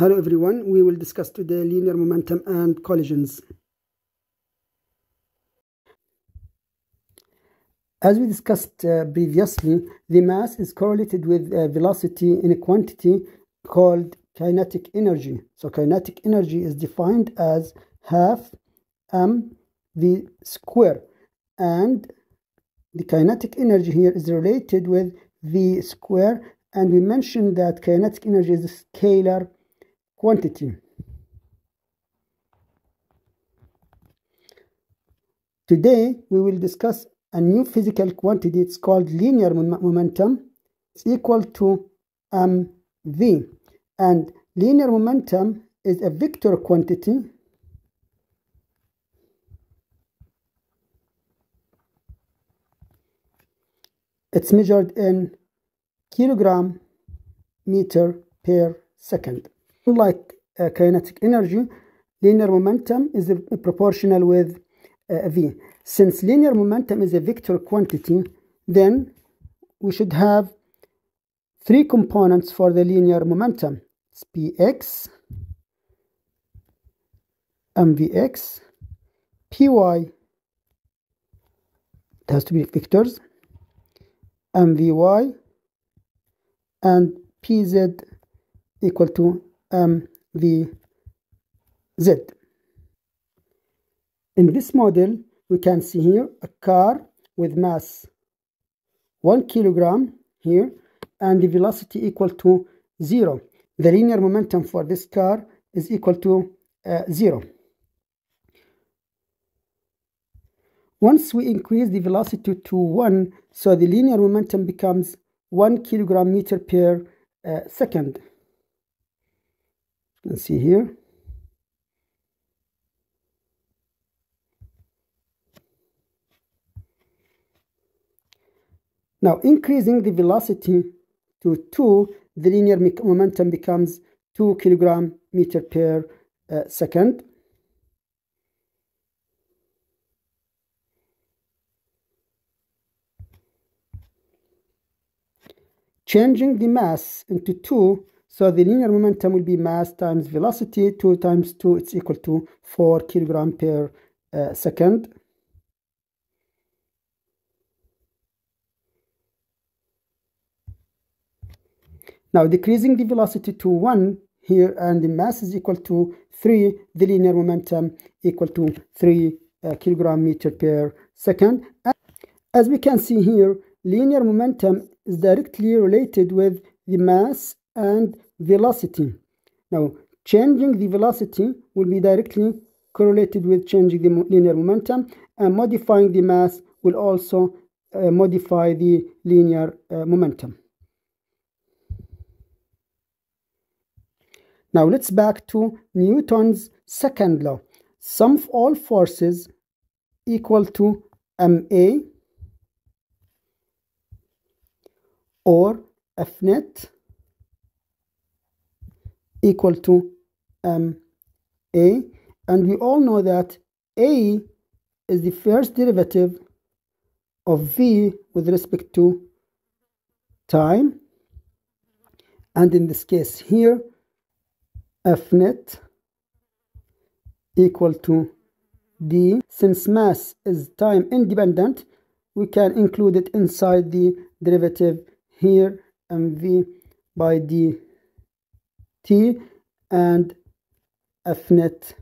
Hello everyone, we will discuss today linear momentum and collisions. As we discussed uh, previously, the mass is correlated with uh, velocity in a quantity called kinetic energy. So kinetic energy is defined as half mv square and the kinetic energy here is related with v square and we mentioned that kinetic energy is a scalar quantity. Today, we will discuss a new physical quantity. It's called linear momentum. It's equal to mv. And linear momentum is a vector quantity. It's measured in kilogram meter per second. Unlike uh, kinetic energy, linear momentum is proportional with uh, V. Since linear momentum is a vector quantity, then we should have three components for the linear momentum. It's Px, Mvx, Py, it has to be vectors, Mvy, and Pz equal to MVZ. Um, In this model, we can see here a car with mass 1 kilogram here and the velocity equal to 0. The linear momentum for this car is equal to uh, 0. Once we increase the velocity to 1, so the linear momentum becomes 1 kilogram meter per uh, second. Let's see here. Now, increasing the velocity to 2, the linear momentum becomes 2 kilogram meter per uh, second. Changing the mass into 2 so the linear momentum will be mass times velocity, 2 times 2, it's equal to 4 kilogram per uh, second. Now decreasing the velocity to 1 here and the mass is equal to 3, the linear momentum equal to 3 uh, kilogram meter per second. as we can see here, linear momentum is directly related with the mass and velocity. Now, changing the velocity will be directly correlated with changing the linear momentum, and modifying the mass will also uh, modify the linear uh, momentum. Now let's back to Newton's second law. Sum of all forces equal to MA or F net equal to m um, a, And we all know that a is the first derivative of v with respect to time. And in this case here, f net equal to d. Since mass is time independent, we can include it inside the derivative here mv by d t and F net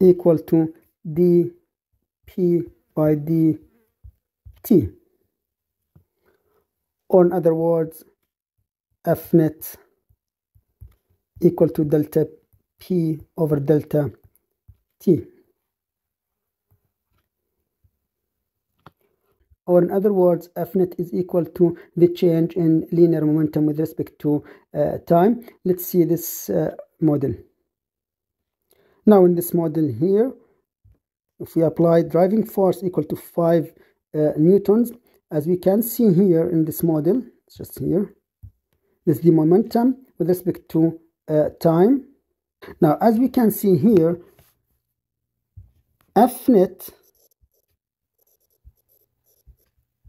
equal to d p by d t or in other words F net equal to delta p over delta t or in other words f net is equal to the change in linear momentum with respect to uh, time let's see this uh, model now in this model here if we apply driving force equal to 5 uh, newtons as we can see here in this model it's just here this is the momentum with respect to uh, time now as we can see here f net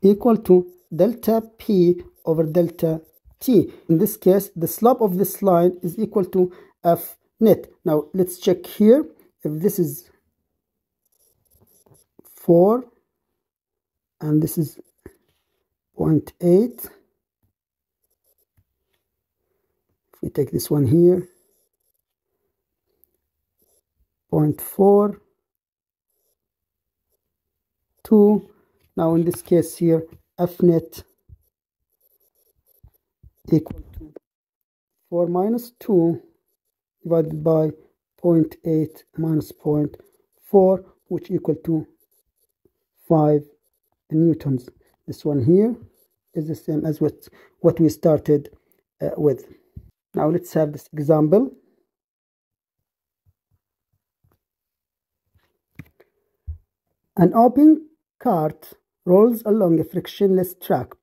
equal to delta P over delta T. In this case, the slope of this line is equal to F net. Now, let's check here if this is 4 and this is 0.8 if we take this one here 0.4 2 now in this case here f net equal to 4 minus 2 divided by 0.8 minus 0.4 which equal to 5 newtons this one here is the same as what what we started uh, with now let's have this example an open cart rolls along a frictionless track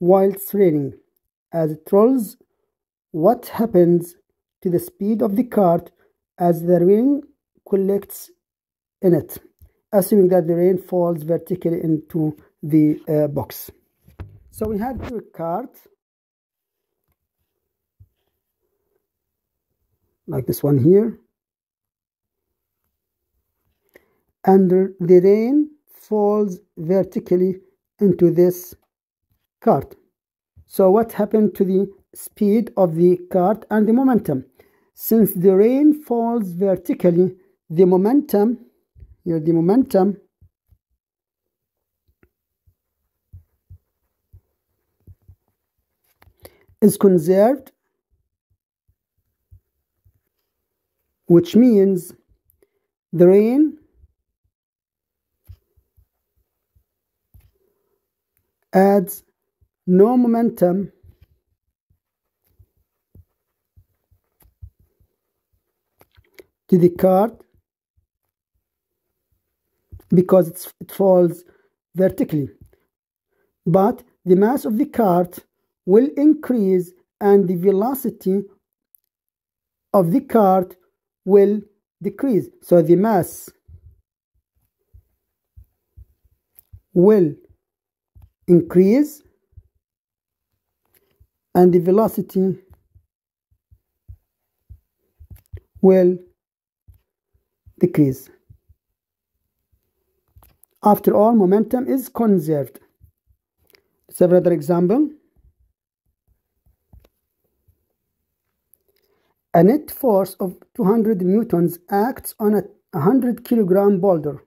whilst raining. As it rolls, what happens to the speed of the cart as the rain collects in it, assuming that the rain falls vertically into the uh, box. So we have a cart like this one here. Under the rain falls vertically into this cart. So what happened to the speed of the cart and the momentum? Since the rain falls vertically, the momentum, here the momentum, is conserved, which means the rain adds no momentum to the card because it falls vertically. But the mass of the cart will increase and the velocity of the cart will decrease. So the mass will increase and the velocity will decrease. After all, momentum is conserved. Several other example. A net force of 200 newtons acts on a 100 kilogram boulder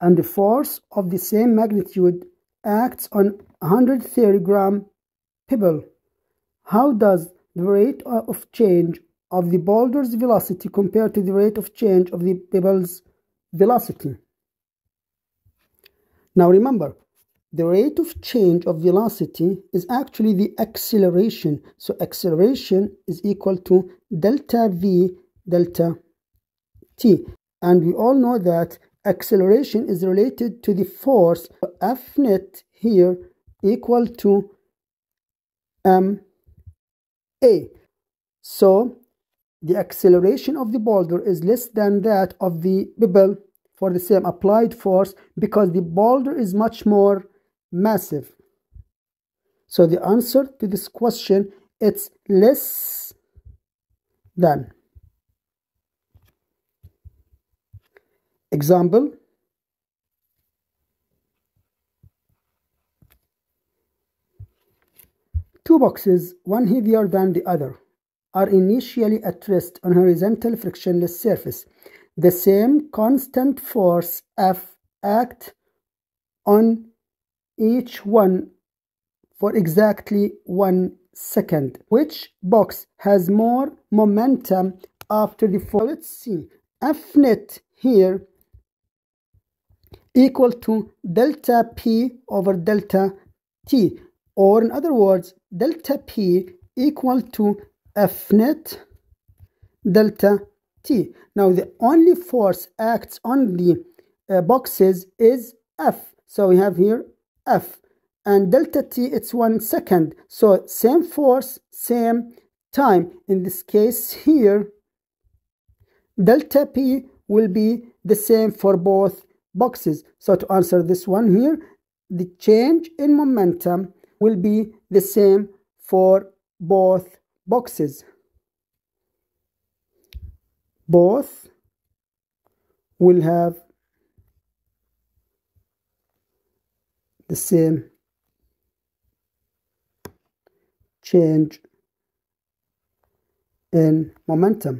and the force of the same magnitude acts on 130 gram pebble. How does the rate of change of the boulder's velocity compared to the rate of change of the pebble's velocity. Now remember, the rate of change of velocity is actually the acceleration. So acceleration is equal to delta v delta t. And we all know that acceleration is related to the force F net here equal to M A. So the acceleration of the boulder is less than that of the pebble for the same applied force because the boulder is much more massive. So the answer to this question it's less than Example Two boxes, one heavier than the other, are initially at rest on a horizontal frictionless surface. The same constant force F acts on each one for exactly one second. Which box has more momentum after the fall? Let's see. F net here equal to delta P over delta T. Or in other words, delta P equal to F net delta T. Now the only force acts on the uh, boxes is F. So we have here F. And delta T, it's one second. So same force, same time. In this case here, delta P will be the same for both boxes. So to answer this one here, the change in momentum will be the same for both boxes. Both will have the same change in momentum.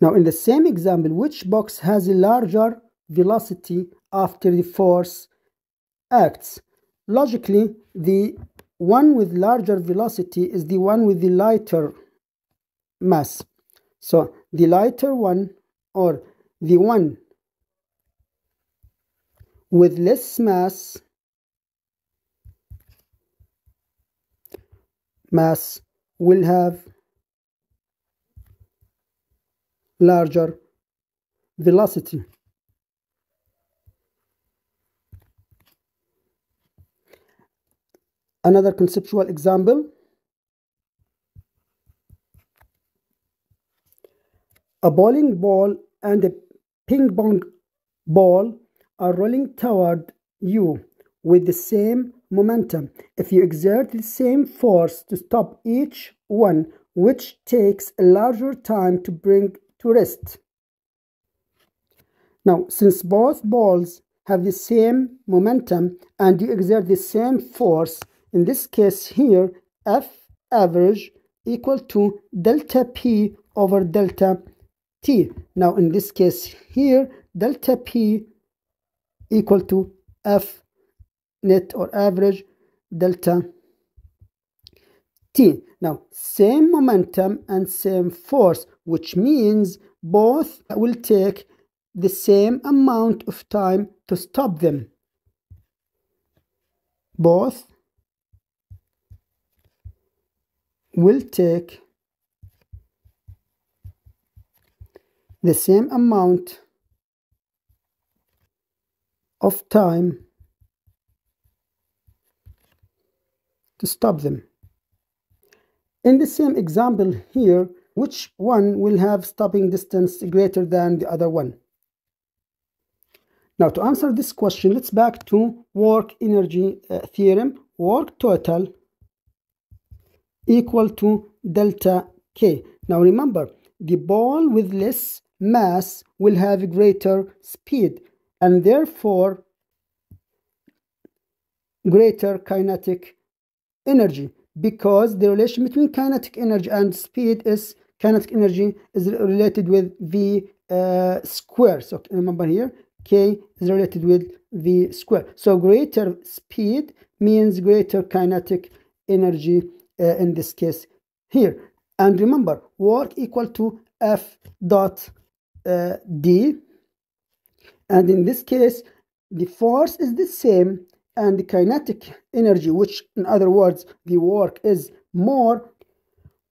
Now in the same example, which box has a larger velocity after the force acts? Logically, the one with larger velocity is the one with the lighter mass. So the lighter one or the one with less mass mass will have larger velocity. Another conceptual example. A bowling ball and a ping pong ball are rolling toward you with the same momentum. If you exert the same force to stop each one, which takes a larger time to bring to rest. Now, since both balls have the same momentum and you exert the same force, in this case here, F average equal to delta P over delta T. Now, in this case here, delta P equal to F net or average delta T. Now, same momentum and same force, which means both will take the same amount of time to stop them. Both will take the same amount of time to stop them. In the same example here, which one will have stopping distance greater than the other one? Now to answer this question, let's back to work energy uh, theorem. Work total equal to delta K. Now remember, the ball with less mass will have greater speed and therefore greater kinetic energy because the relation between kinetic energy and speed is kinetic energy is related with V uh, square. So remember here, K is related with V square. So greater speed means greater kinetic energy uh, in this case here. And remember, work equal to F dot uh, D. And in this case, the force is the same and the kinetic energy, which in other words, the work is more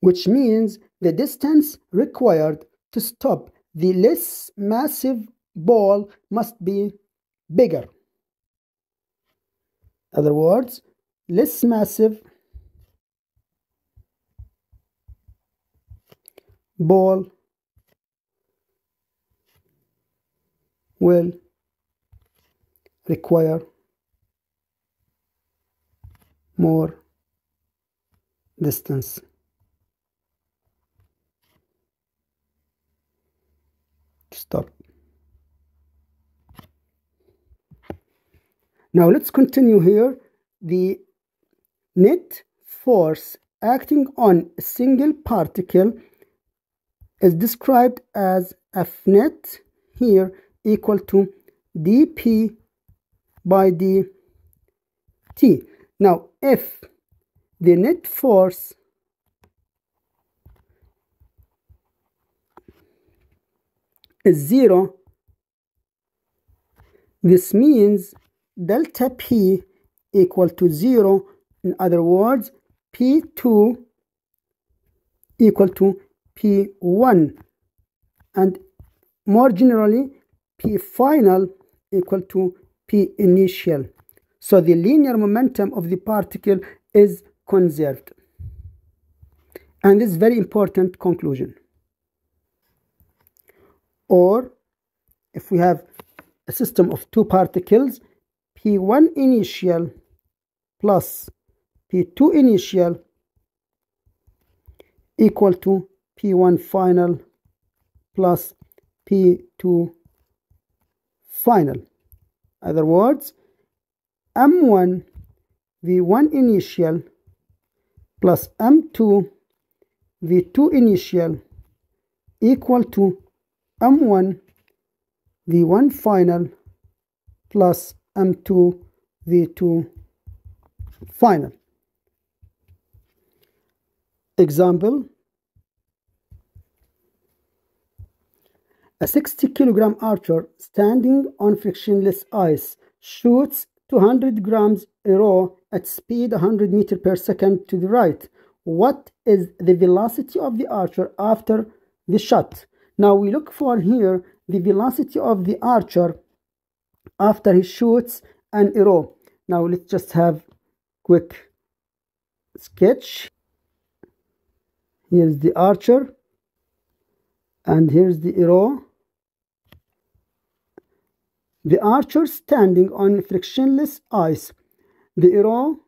which means the distance required to stop the less massive ball must be bigger. Other words, less massive ball will require more distance. stop. Now let's continue here. The net force acting on a single particle is described as F net here equal to dP by dt. Now if the net force is 0. This means delta P equal to 0. In other words, P2 equal to P1. And more generally, P final equal to P initial. So the linear momentum of the particle is conserved. And this is very important conclusion or if we have a system of two particles P1 initial plus P2 initial equal to P1 final plus P2 final. other words, M1 V1 initial plus M2 V2 initial equal to m1 v1 final plus m2 v2 final example a 60 kilogram archer standing on frictionless ice shoots 200 grams a row at speed 100 meter per second to the right what is the velocity of the archer after the shot now we look for here the velocity of the archer after he shoots an arrow. Now let's just have quick sketch. Here's the archer and here's the arrow. The archer standing on frictionless ice. The arrow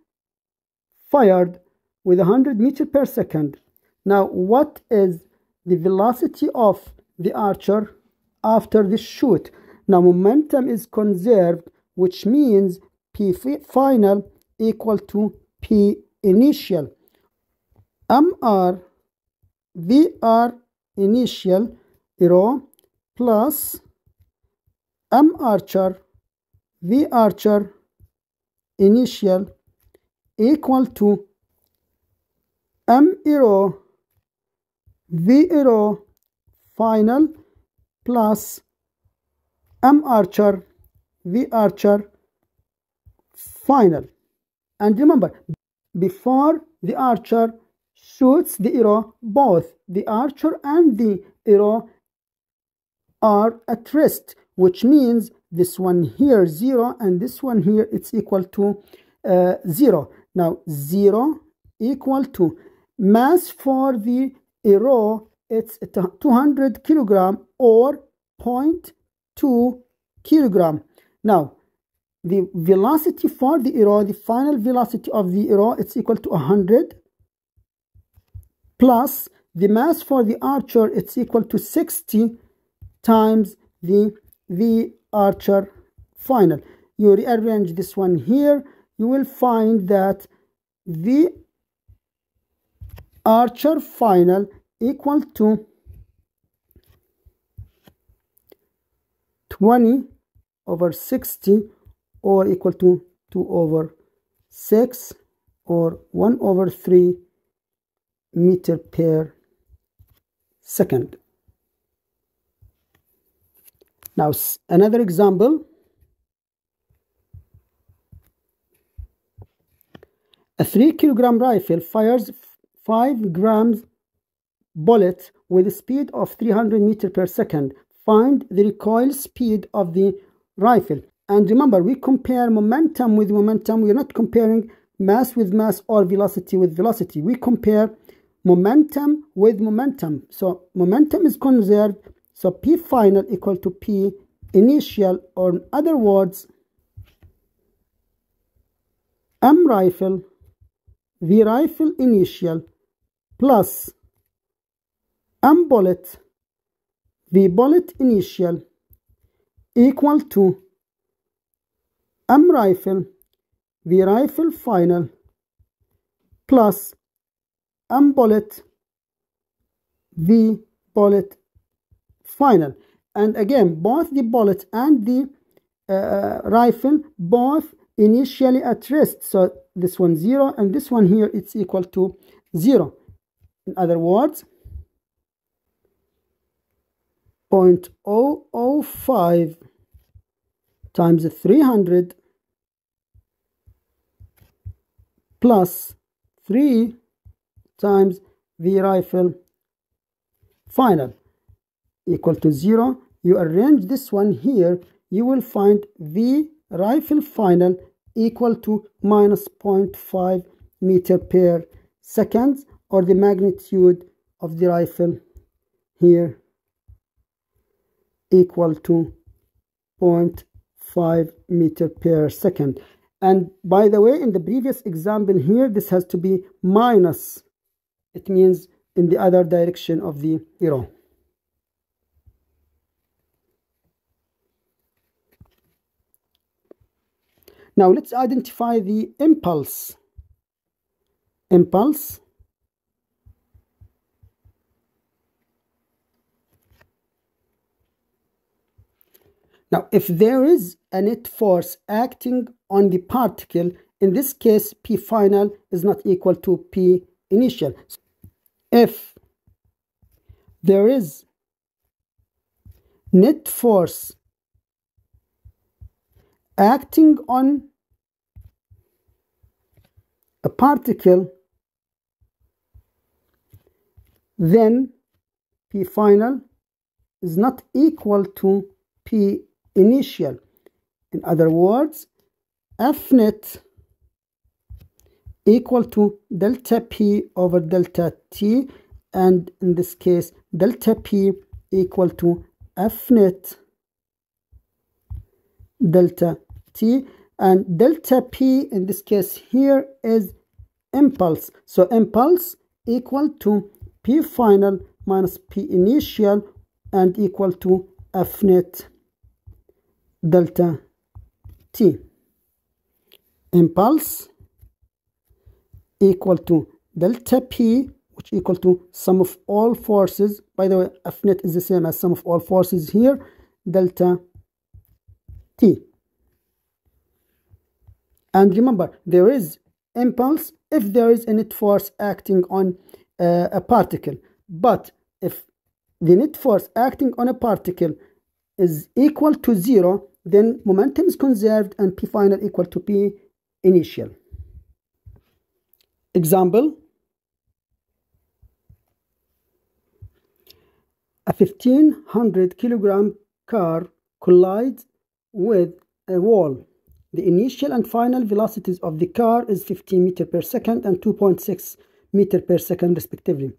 fired with 100 meter per second. Now what is the velocity of the archer after the shoot. Now momentum is conserved, which means P final equal to P initial. MR VR initial rho plus M archer V archer initial equal to M arrow V arrow final plus M archer, V archer, final. And remember, before the archer shoots the arrow, both the archer and the arrow are at rest, which means this one here 0 and this one here it's equal to uh, 0. Now 0 equal to mass for the arrow it's 200 kilogram or 0.2 kilogram. Now, the velocity for the arrow, the final velocity of the arrow, it's equal to 100 plus the mass for the archer, it's equal to 60 times the, the archer final. You rearrange this one here, you will find that the archer final equal to 20 over 60 or equal to 2 over 6 or 1 over 3 meter per second. Now another example. A 3 kilogram rifle fires 5 grams bullets with a speed of 300 meter per second. Find the recoil speed of the rifle. And remember, we compare momentum with momentum. We're not comparing mass with mass or velocity with velocity. We compare momentum with momentum. So momentum is conserved. So P final equal to P initial or in other words, M rifle, V rifle initial plus m bullet v bullet initial equal to m rifle v rifle final plus m bullet v bullet final and again both the bullet and the uh, uh, rifle both initially at rest so this one zero and this one here it's equal to zero in other words 0.005 times 300 plus 3 times the rifle final equal to 0 you arrange this one here you will find the rifle final equal to minus 0.5 meter per second or the magnitude of the rifle here equal to 0.5 meter per second and by the way in the previous example here this has to be minus it means in the other direction of the arrow now let's identify the impulse impulse Now, if there is a net force acting on the particle, in this case, P final is not equal to P initial. So if there is net force acting on a particle, then P final is not equal to P initial. In other words, F net equal to delta P over delta T and in this case delta P equal to F net delta T and delta P in this case here is impulse. So impulse equal to P final minus P initial and equal to F net delta t. Impulse equal to delta p which equal to sum of all forces. By the way, F net is the same as sum of all forces here. Delta t. And remember, there is impulse if there is a net force acting on uh, a particle. But if the net force acting on a particle is equal to zero, then momentum is conserved and P final equal to P initial. Example, a 1500 kilogram car collides with a wall. The initial and final velocities of the car is 15 meter per second and 2.6 meter per second respectively.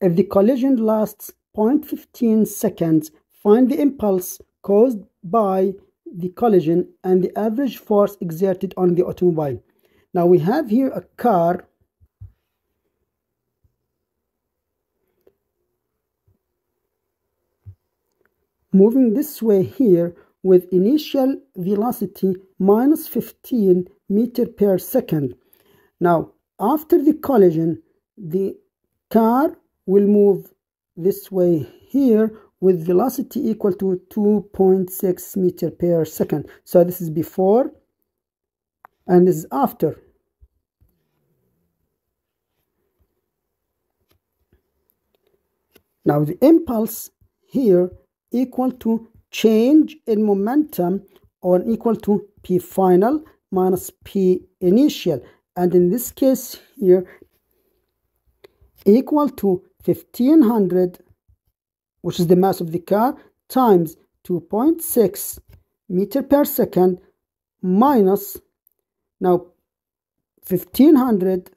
If the collision lasts 0.15 seconds, find the impulse caused by the collision and the average force exerted on the automobile. Now we have here a car moving this way here with initial velocity minus 15 meter per second. Now after the collision the car will move this way here with velocity equal to 2.6 meter per second so this is before and this is after now the impulse here equal to change in momentum or equal to p final minus p initial and in this case here equal to 1500 which is the mass of the car, times 2.6 meter per second minus, now 1500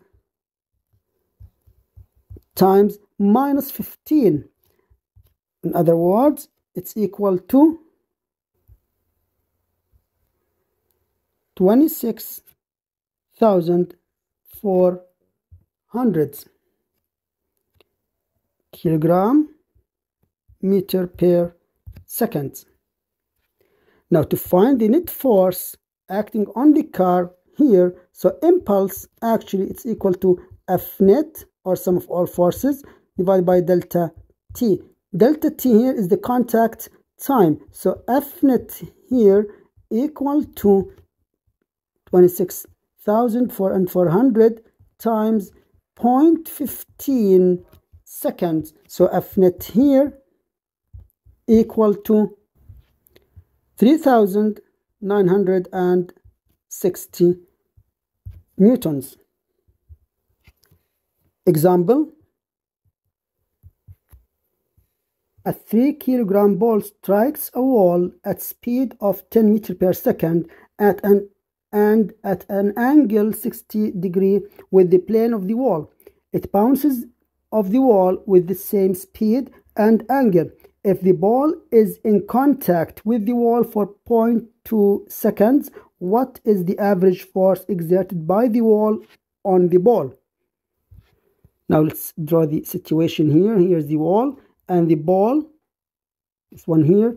times minus 15. In other words, it's equal to 26,400 kilogram meter per second. Now to find the net force acting on the car here, so impulse actually it's equal to F net or sum of all forces divided by delta T. Delta T here is the contact time. So F net here equal to 26,400 times 0.15 seconds. So F net here equal to 3960 newtons. Example A 3 kilogram ball strikes a wall at speed of 10 meter per second at an and at an angle 60 degree with the plane of the wall. It bounces off the wall with the same speed and angle. If the ball is in contact with the wall for 0.2 seconds, what is the average force exerted by the wall on the ball? Now let's draw the situation here. Here's the wall and the ball, this one here,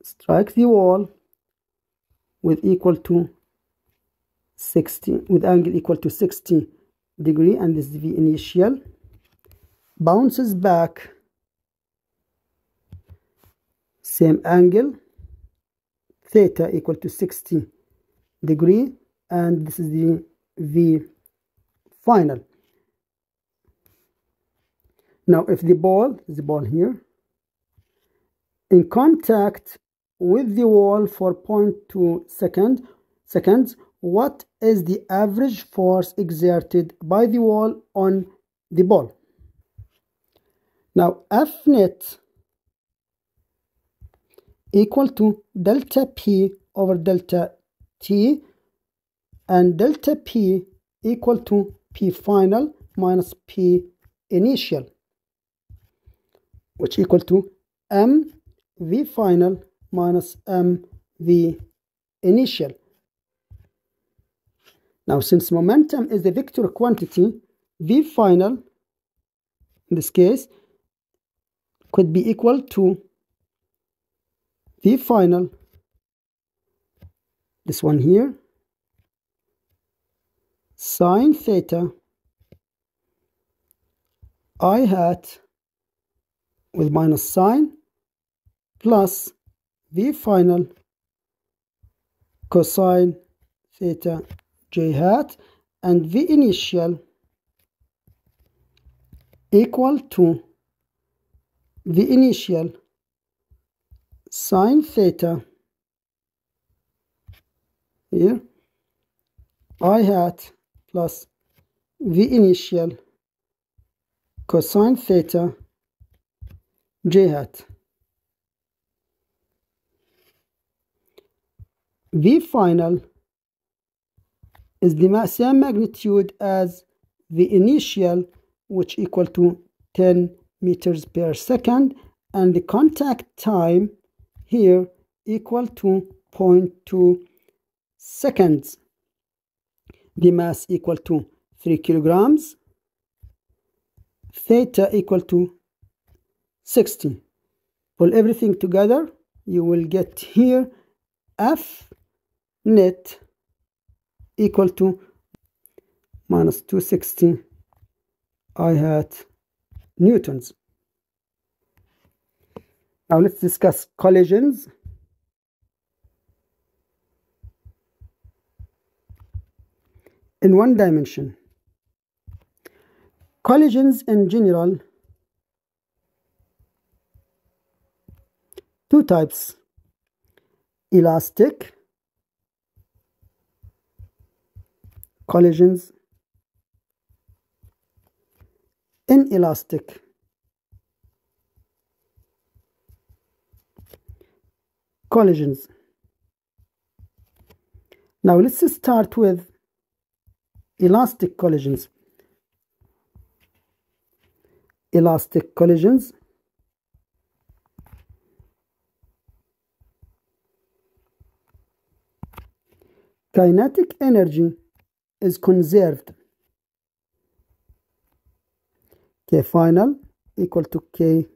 strikes the wall with equal to 60, with angle equal to 60 degree and this is the initial, bounces back same angle theta equal to 60 degree and this is the V final now if the ball the ball here in contact with the wall for 0.2 second seconds what is the average force exerted by the wall on the ball now F net equal to delta P over delta T and delta P equal to P final minus P initial which equal to M V final minus M V initial. Now since momentum is the vector quantity V final in this case could be equal to the final this one here sine theta i hat with minus sine plus the final cosine theta j hat and the initial equal to the initial sine theta here i hat plus v initial cosine theta j hat v final is the same magnitude as the initial which equal to 10 meters per second and the contact time here equal to 0.2 seconds. The mass equal to 3 kilograms. Theta equal to 60. Pull everything together. You will get here F net equal to minus 260 I had newtons. Now let's discuss collisions. In one dimension, collisions in general, two types, elastic collisions, inelastic Collisions. Now let's start with elastic collisions. Elastic collisions. kinetic energy is conserved k final equal to k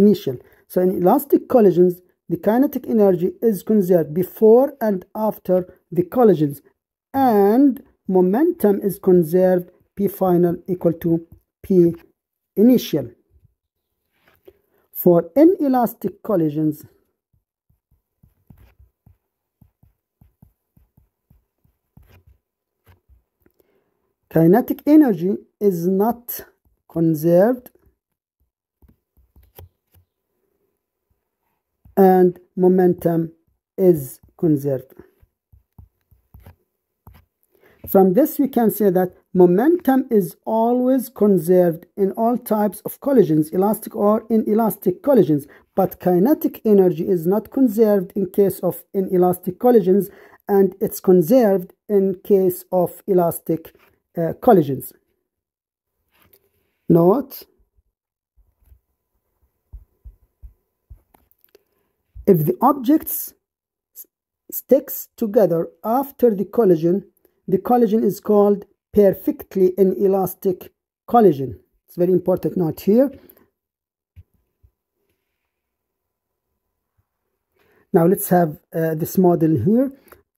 initial so in elastic collisions the kinetic energy is conserved before and after the collisions and momentum is conserved p final equal to p initial for inelastic collisions kinetic energy is not conserved and momentum is conserved. From this, we can say that momentum is always conserved in all types of collisions, elastic or inelastic collisions, but kinetic energy is not conserved in case of inelastic collisions, and it's conserved in case of elastic uh, collisions. Note If the objects sticks together after the collision, the collision is called perfectly inelastic collision. It's very important note here. Now let's have uh, this model here.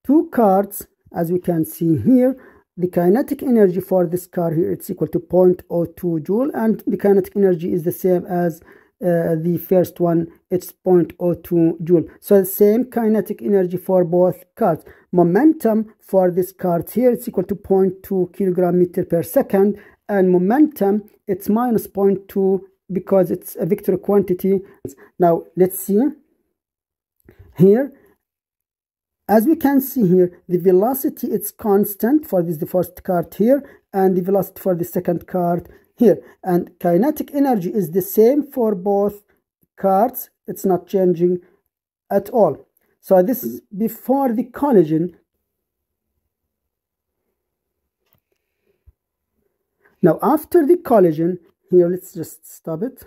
Two cards, as we can see here, the kinetic energy for this car here, it's equal to 0.02 joule, and the kinetic energy is the same as uh, the first one it's 0.02 joule so the same kinetic energy for both cards. momentum for this card here it's equal to 0.2 kilogram meter per second and momentum it's minus 0.2 because it's a vector quantity now let's see here as we can see here the velocity it's constant for this the first card here and the velocity for the second card here and kinetic energy is the same for both cards it's not changing at all so this is before the collision now after the collision here let's just stop it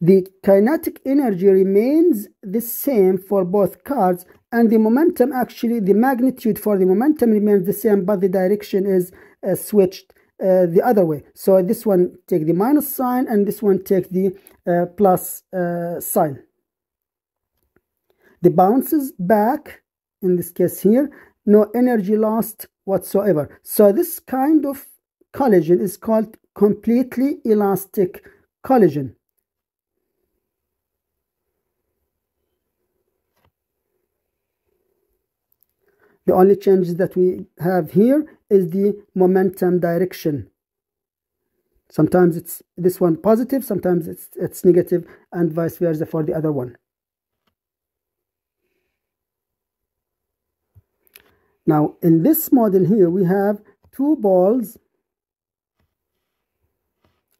the kinetic energy remains the same for both cards and the momentum actually the magnitude for the momentum remains the same but the direction is uh, switched uh, the other way. So this one take the minus sign and this one take the uh, plus uh, sign. The bounces back, in this case here, no energy lost whatsoever. So this kind of collision is called completely elastic collision. The only changes that we have here is the momentum direction. Sometimes it's this one positive, sometimes it's, it's negative, and vice versa for the other one. Now, in this model here, we have two balls,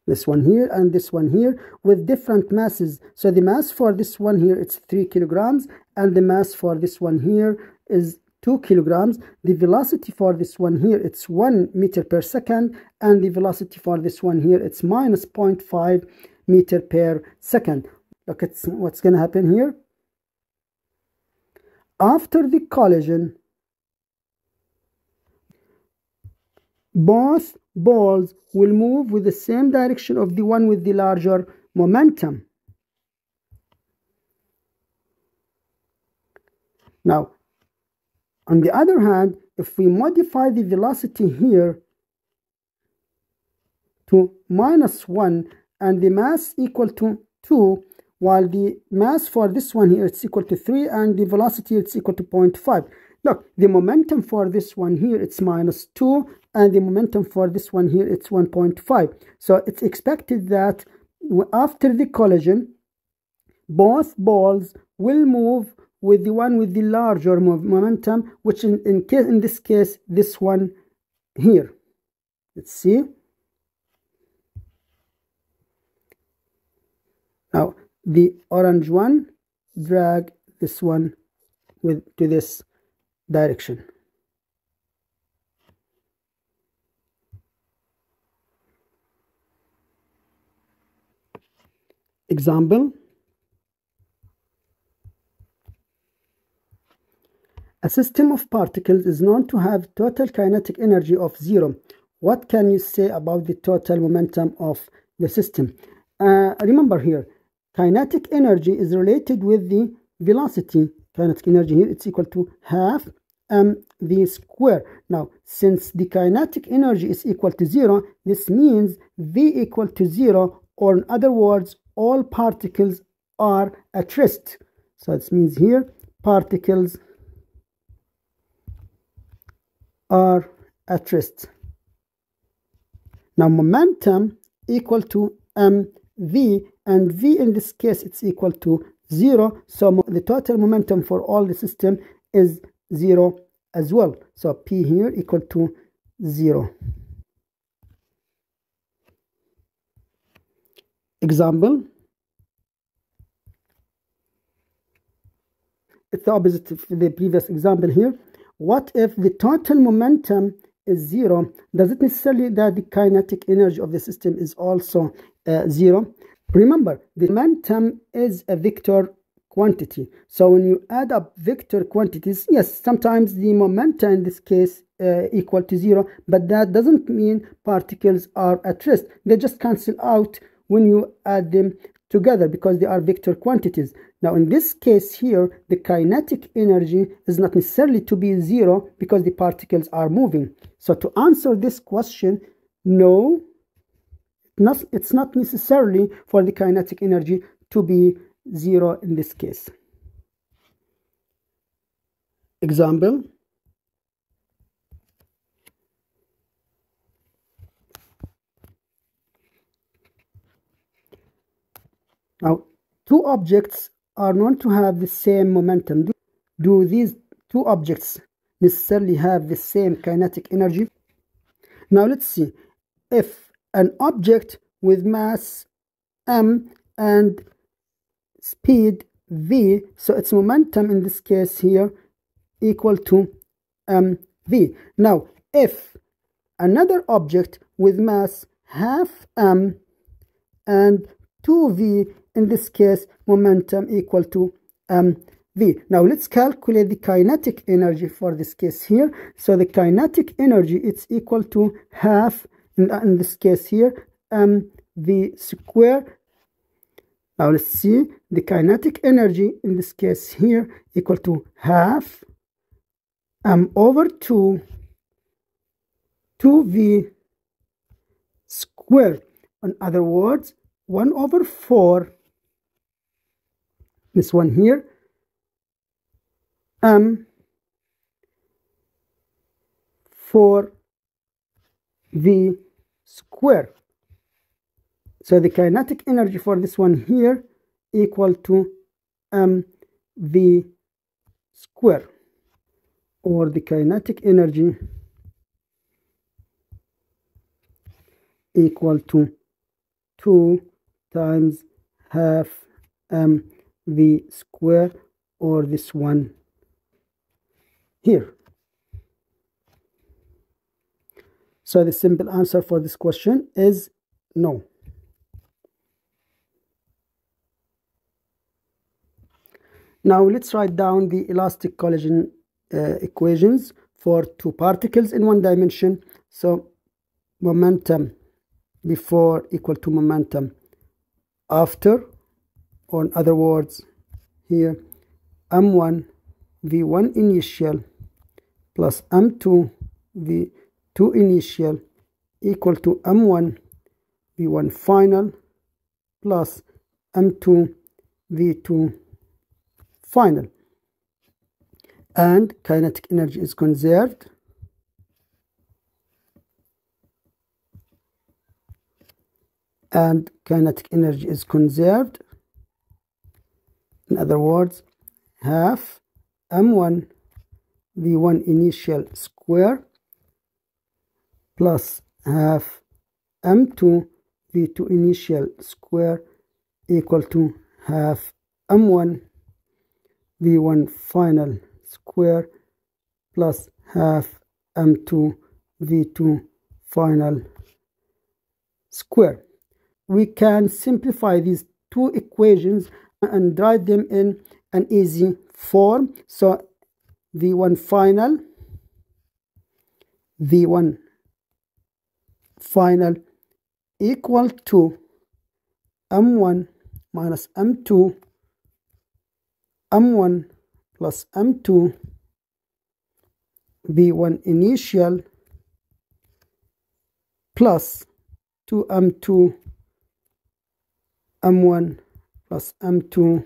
this one here and this one here, with different masses. So the mass for this one here, it's 3 kilograms, and the mass for this one here is 2 kilograms. The velocity for this one here, it's 1 meter per second. And the velocity for this one here, it's minus 0.5 meter per second. Look at what's going to happen here. After the collision, both balls will move with the same direction of the one with the larger momentum. Now, on the other hand, if we modify the velocity here to minus 1 and the mass equal to 2, while the mass for this one here it's equal to 3 and the velocity it's equal to 0.5 look the momentum for this one here it's minus 2 and the momentum for this one here it's 1.5 so it's expected that after the collision both balls will move with the one with the larger momentum which in, in case in this case this one here let's see now the orange one drag this one with to this direction example A system of particles is known to have total kinetic energy of zero. What can you say about the total momentum of the system? Uh, remember here, kinetic energy is related with the velocity. Kinetic energy here, it's equal to half mv square. Now, since the kinetic energy is equal to zero, this means v equal to zero, or in other words, all particles are at rest. So this means here, particles are at rest. Now momentum equal to mv and v in this case it's equal to 0 so the total momentum for all the system is 0 as well so p here equal to 0 example it's the opposite of the previous example here what if the total momentum is zero? Does it necessarily that the kinetic energy of the system is also uh, zero? Remember, the momentum is a vector quantity. So when you add up vector quantities, yes, sometimes the momentum in this case uh, equal to zero, but that doesn't mean particles are at rest. They just cancel out when you add them together because they are vector quantities. Now in this case here, the kinetic energy is not necessarily to be zero because the particles are moving. So to answer this question, no, it's not necessarily for the kinetic energy to be zero in this case. Example. Now, two objects are known to have the same momentum. Do, do these two objects necessarily have the same kinetic energy? Now, let's see. If an object with mass m and speed v, so its momentum in this case here equal to mv. Now, if another object with mass half m and 2v, in this case, momentum equal to mv. Um, now let's calculate the kinetic energy for this case here. So the kinetic energy, it's equal to half, in, this case here, mv um, square now let's see the kinetic energy in this case here equal to half m um, over 2 2v squared. In other words, 1 over 4 this one here m 4 v square so the kinetic energy for this one here equal to m v square or the kinetic energy equal to 2 times half mv square or this one here. So the simple answer for this question is no. Now let's write down the elastic collision uh, equations for two particles in one dimension. So momentum before equal to momentum after or in other words here m1 v1 initial plus m2 v2 initial equal to m1 v1 final plus m2 v2 final and kinetic energy is conserved and kinetic energy is conserved in other words half m1 v1 initial square plus half m2 v2 initial square equal to half m1 v1 final square plus half m2 v2 final square we can simplify these two equations and write them in an easy form. So V1 final, V1 final equal to M1 minus M2, M1 plus M2, V1 initial plus 2M2 m1 plus m2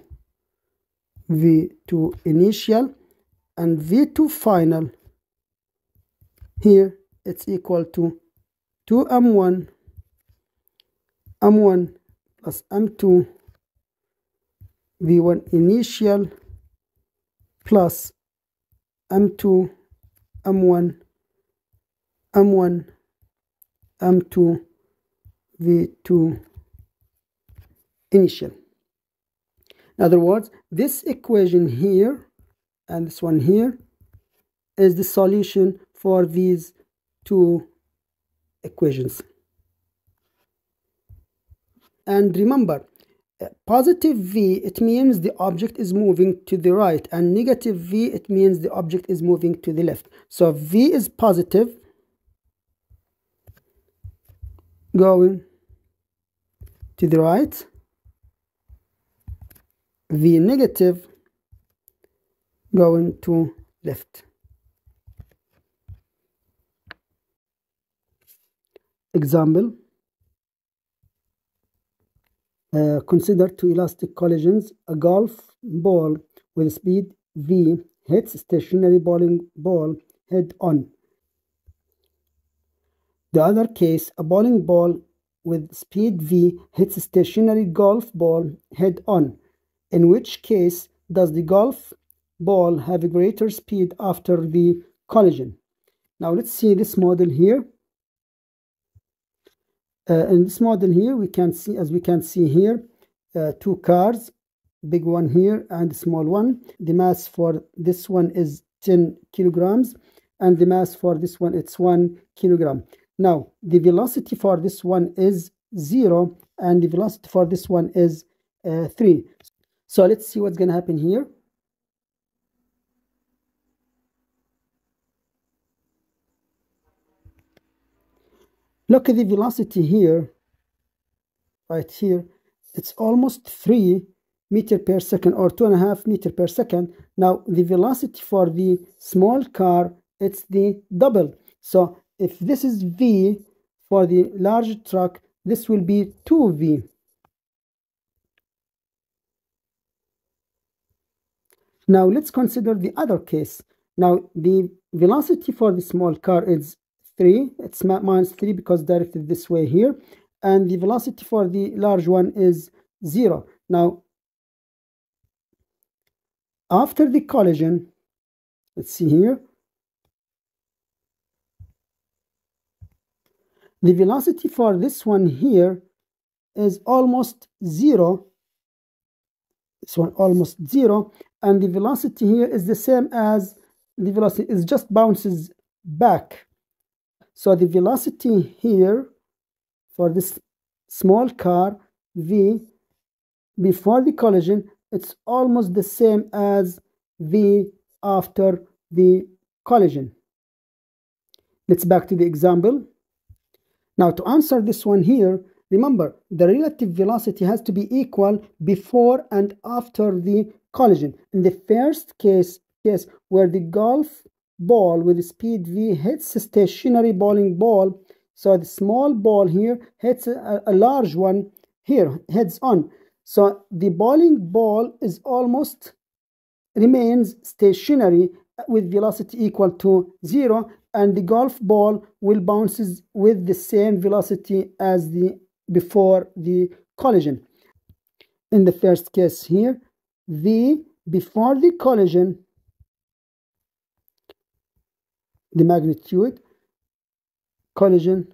v2 initial and v2 final here it's equal to 2m1 m1 plus m2 v1 initial plus m2 m1 m1 m2 v2 initial in other words this equation here and this one here is the solution for these two equations and remember uh, positive v it means the object is moving to the right and negative v it means the object is moving to the left so v is positive going to the right V negative going to left. Example, uh, consider two elastic collisions. A golf ball with speed V hits stationary bowling ball head on. The other case, a bowling ball with speed V hits stationary golf ball head on in which case does the golf ball have a greater speed after the collision. Now let's see this model here. Uh, in this model here, we can see, as we can see here, uh, two cars, big one here and small one. The mass for this one is 10 kilograms and the mass for this one, it's one kilogram. Now, the velocity for this one is zero and the velocity for this one is uh, three. So let's see what's going to happen here. Look at the velocity here, right here. It's almost 3 meter per second or 2.5 meter per second. Now, the velocity for the small car, it's the double. So if this is V for the large truck, this will be 2V. Now let's consider the other case. Now the velocity for the small car is 3. It's minus 3 because directed this way here. And the velocity for the large one is 0. Now, after the collision, let's see here. The velocity for this one here is almost 0. This one almost 0 and the velocity here is the same as the velocity it just bounces back so the velocity here for this small car v before the collision it's almost the same as v after the collision let's back to the example now to answer this one here remember the relative velocity has to be equal before and after the Collision In the first case, case where the golf ball with speed v hits a stationary bowling ball, so the small ball here hits a, a large one here, heads on. So the bowling ball is almost remains stationary with velocity equal to zero and the golf ball will bounces with the same velocity as the before the collision. In the first case here, V before the collision, the magnitude collision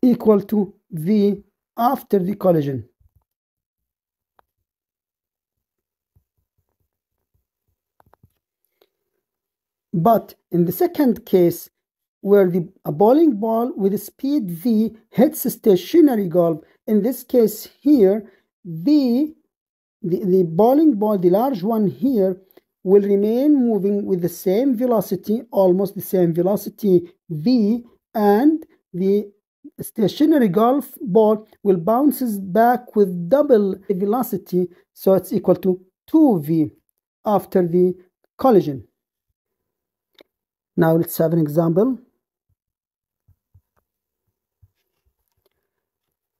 equal to V after the collision. But in the second case, where the a bowling ball with a speed v hits a stationary goal, in this case here, the, the, the bowling ball, the large one here, will remain moving with the same velocity, almost the same velocity v, and the stationary golf ball will bounce back with double the velocity, so it's equal to 2v after the collision. Now let's have an example.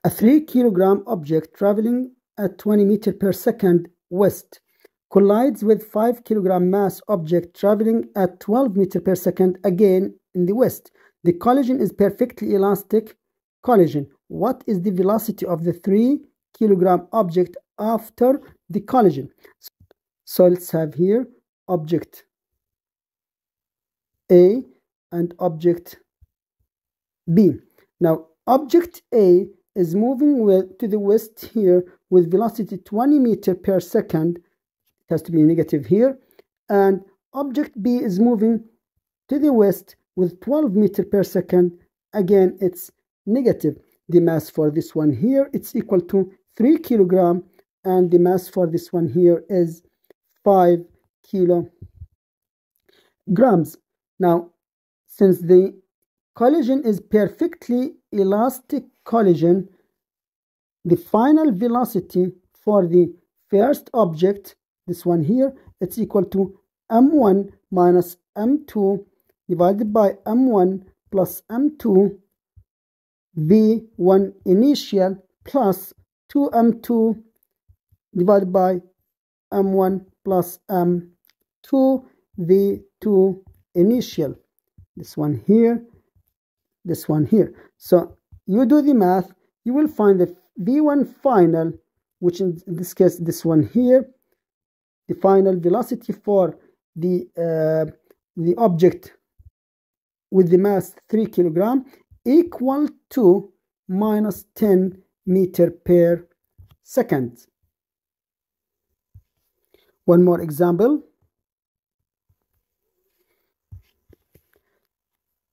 A 3 kilogram object traveling at 20 meter per second west collides with 5 kilogram mass object traveling at 12 meter per second again in the west. The collision is perfectly elastic collision. What is the velocity of the 3 kilogram object after the collision? So let's have here object A and object B. Now object A is moving to the west here with velocity 20 meter per second. It has to be negative here. And object B is moving to the west with 12 meter per second. Again, it's negative. The mass for this one here, it's equal to 3 kilogram. And the mass for this one here is 5 kilograms. Now, since the collision is perfectly elastic collision, the final velocity for the first object, this one here, it's equal to m1 minus m2 divided by m1 plus m2 v1 initial plus 2m2 divided by m1 plus m2 v2 initial this one here this one here. So you do the math, you will find that V1 final, which in this case, this one here, the final velocity for the, uh, the object with the mass 3 kilogram equal to minus 10 meter per second. One more example.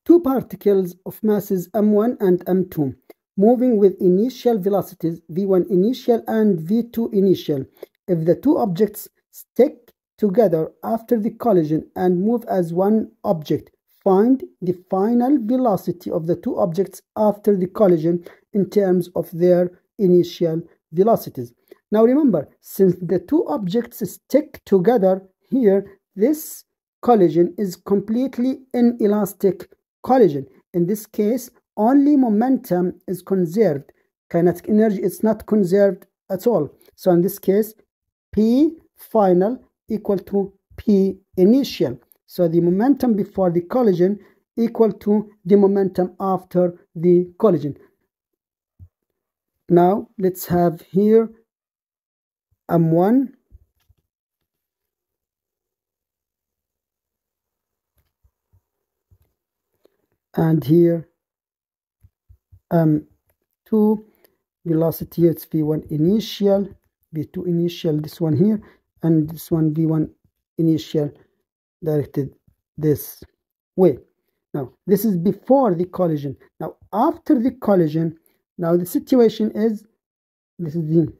two particles of masses m1 and m2 moving with initial velocities v1 initial and v2 initial if the two objects stick together after the collision and move as one object find the final velocity of the two objects after the collision in terms of their initial velocities now remember since the two objects stick together here this collision is completely inelastic collagen. In this case, only momentum is conserved. Kinetic energy is not conserved at all. So in this case, P final equal to P initial. So the momentum before the collision equal to the momentum after the collision. Now let's have here M1 and here um, two velocity it's v1 initial v2 initial this one here and this one v1 initial directed this way now this is before the collision now after the collision now the situation is this is the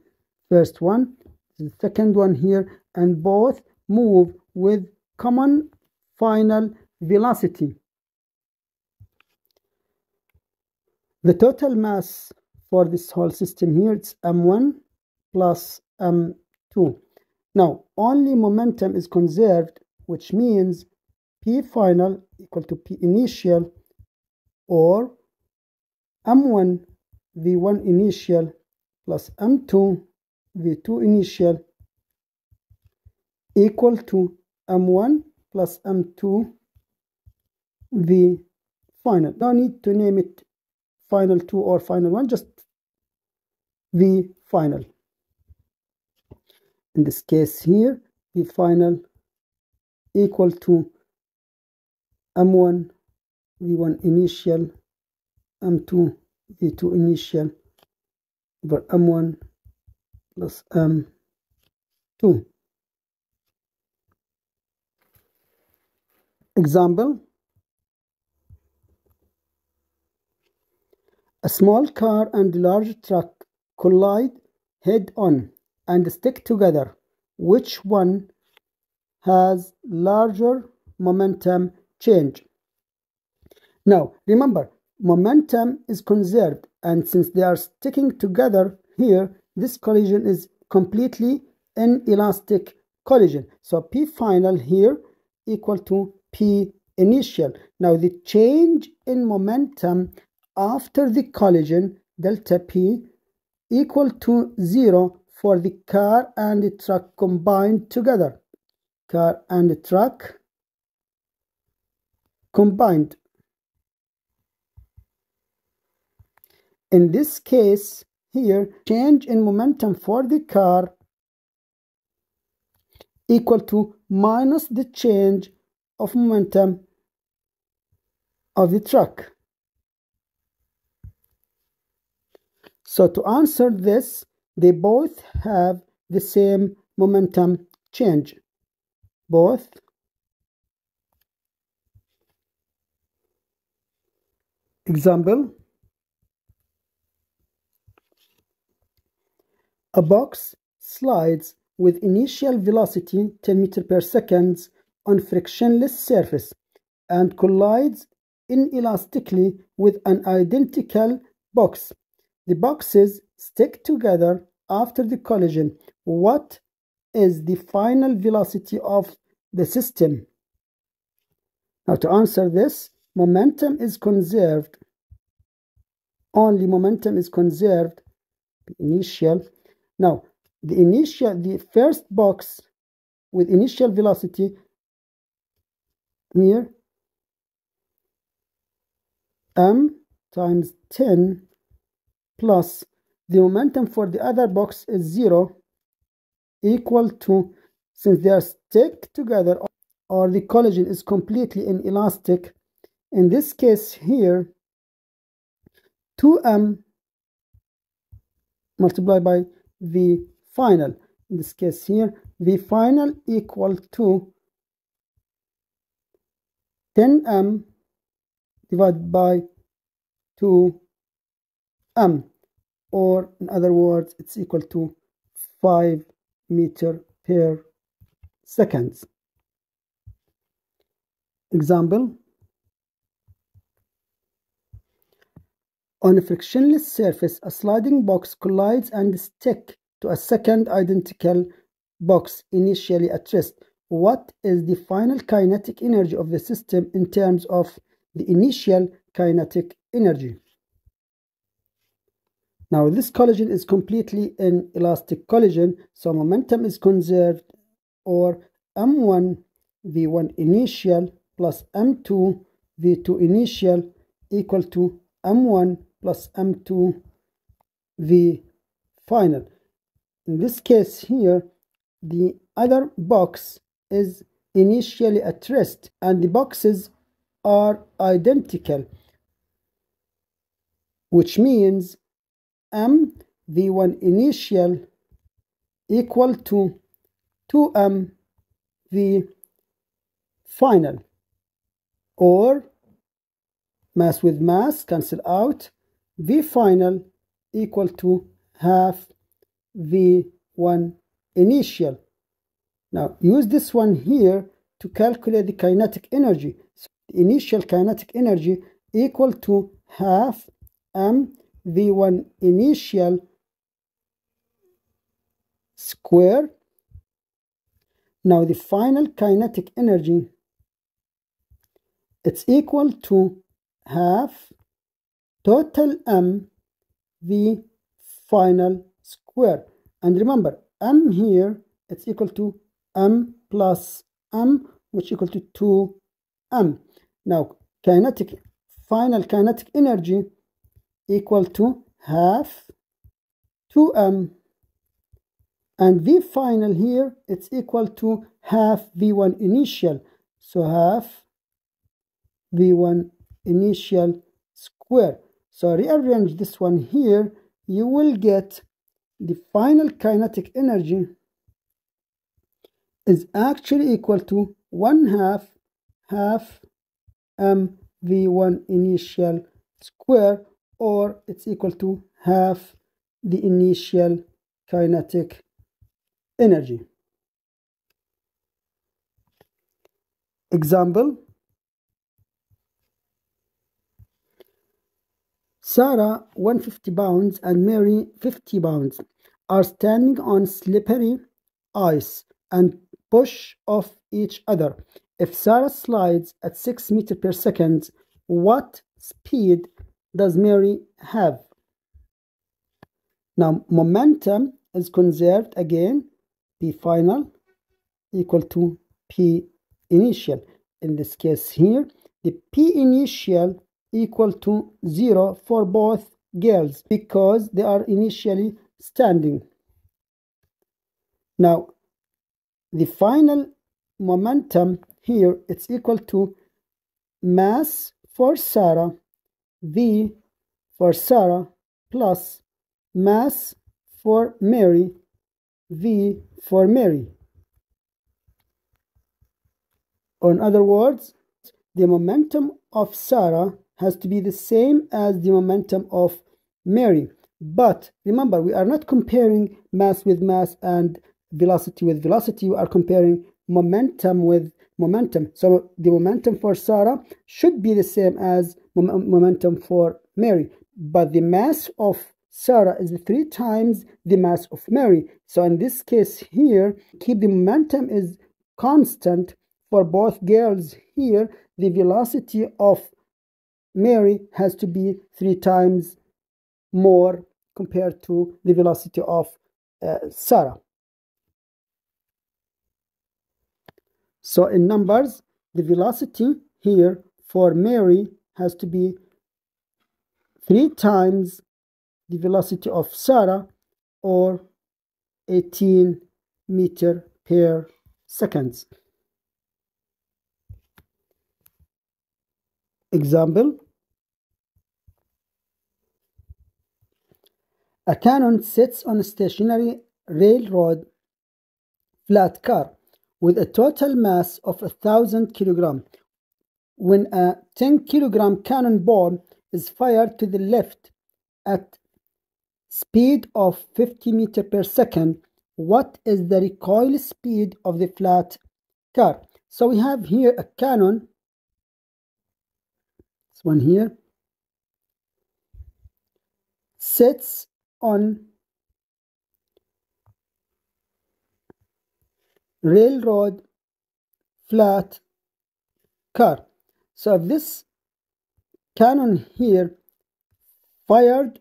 first one the second one here and both move with common final velocity The total mass for this whole system here it's m1 plus m2. Now, only momentum is conserved, which means P final equal to P initial or M1 V1 initial plus M2 V2 initial equal to M1 plus M2 V final. No need to name it final 2 or final 1 just the final in this case here the final equal to m1 v1 initial m2 v2 initial over m1 plus m2 example A small car and large truck collide head on and stick together. Which one has larger momentum change? Now, remember, momentum is conserved and since they are sticking together here, this collision is completely inelastic collision. So P final here equal to P initial. Now the change in momentum after the collision delta P equal to 0 for the car and the truck combined together. Car and the truck combined. In this case, here, change in momentum for the car equal to minus the change of momentum of the truck. So to answer this, they both have the same momentum change. Both Example A box slides with initial velocity 10 meter per second on frictionless surface and collides inelastically with an identical box the boxes stick together after the collision. What is the final velocity of the system? Now to answer this, momentum is conserved. Only momentum is conserved, initial. Now, the initial, the first box with initial velocity here, m times 10 plus the momentum for the other box is 0 equal to, since they are stuck together or the collagen is completely inelastic, in this case here, 2m multiplied by the final. In this case here, the final equal to 10m divided by 2m or in other words it's equal to 5 meter per second example on a frictionless surface a sliding box collides and sticks to a second identical box initially at rest what is the final kinetic energy of the system in terms of the initial kinetic energy now this collagen is completely an elastic collagen, so momentum is conserved or M1 V1 initial plus M2 V2 initial equal to M1 plus M2 V final. In this case here, the other box is initially at rest and the boxes are identical, which means m v1 initial equal to 2m v final or mass with mass cancel out v final equal to half v1 initial now use this one here to calculate the kinetic energy so the initial kinetic energy equal to half m V1 initial square. Now the final kinetic energy, it's equal to half total M V final square. And remember, M here, it's equal to M plus M, which equal to 2M. Now, kinetic, final kinetic energy equal to half 2m and v final here it's equal to half v1 initial so half v1 initial square so rearrange this one here you will get the final kinetic energy is actually equal to one half half m v1 initial square or it's equal to half the initial kinetic energy. Example Sarah 150 pounds and Mary 50 pounds are standing on slippery ice and push off each other. If Sarah slides at 6 meters per second, what speed does Mary have? Now, momentum is conserved again, P final equal to P initial. In this case here, the P initial equal to zero for both girls because they are initially standing. Now, the final momentum here it's equal to mass for Sarah V for Sarah plus mass for Mary, V for Mary. Or in other words, the momentum of Sarah has to be the same as the momentum of Mary. But remember, we are not comparing mass with mass and velocity with velocity. We are comparing momentum with momentum. So the momentum for Sarah should be the same as mom momentum for Mary. But the mass of Sarah is three times the mass of Mary. So in this case here, keep the momentum is constant for both girls here. The velocity of Mary has to be three times more compared to the velocity of uh, Sarah. So in numbers, the velocity here for Mary has to be three times the velocity of Sarah or 18 meter per seconds. Example. A cannon sits on a stationary railroad flat car with a total mass of 1000 kg. When a 10 kg cannonball is fired to the left at speed of 50 meter per second, what is the recoil speed of the flat car? So we have here a cannon, this one here, sits on railroad flat car so if this cannon here fired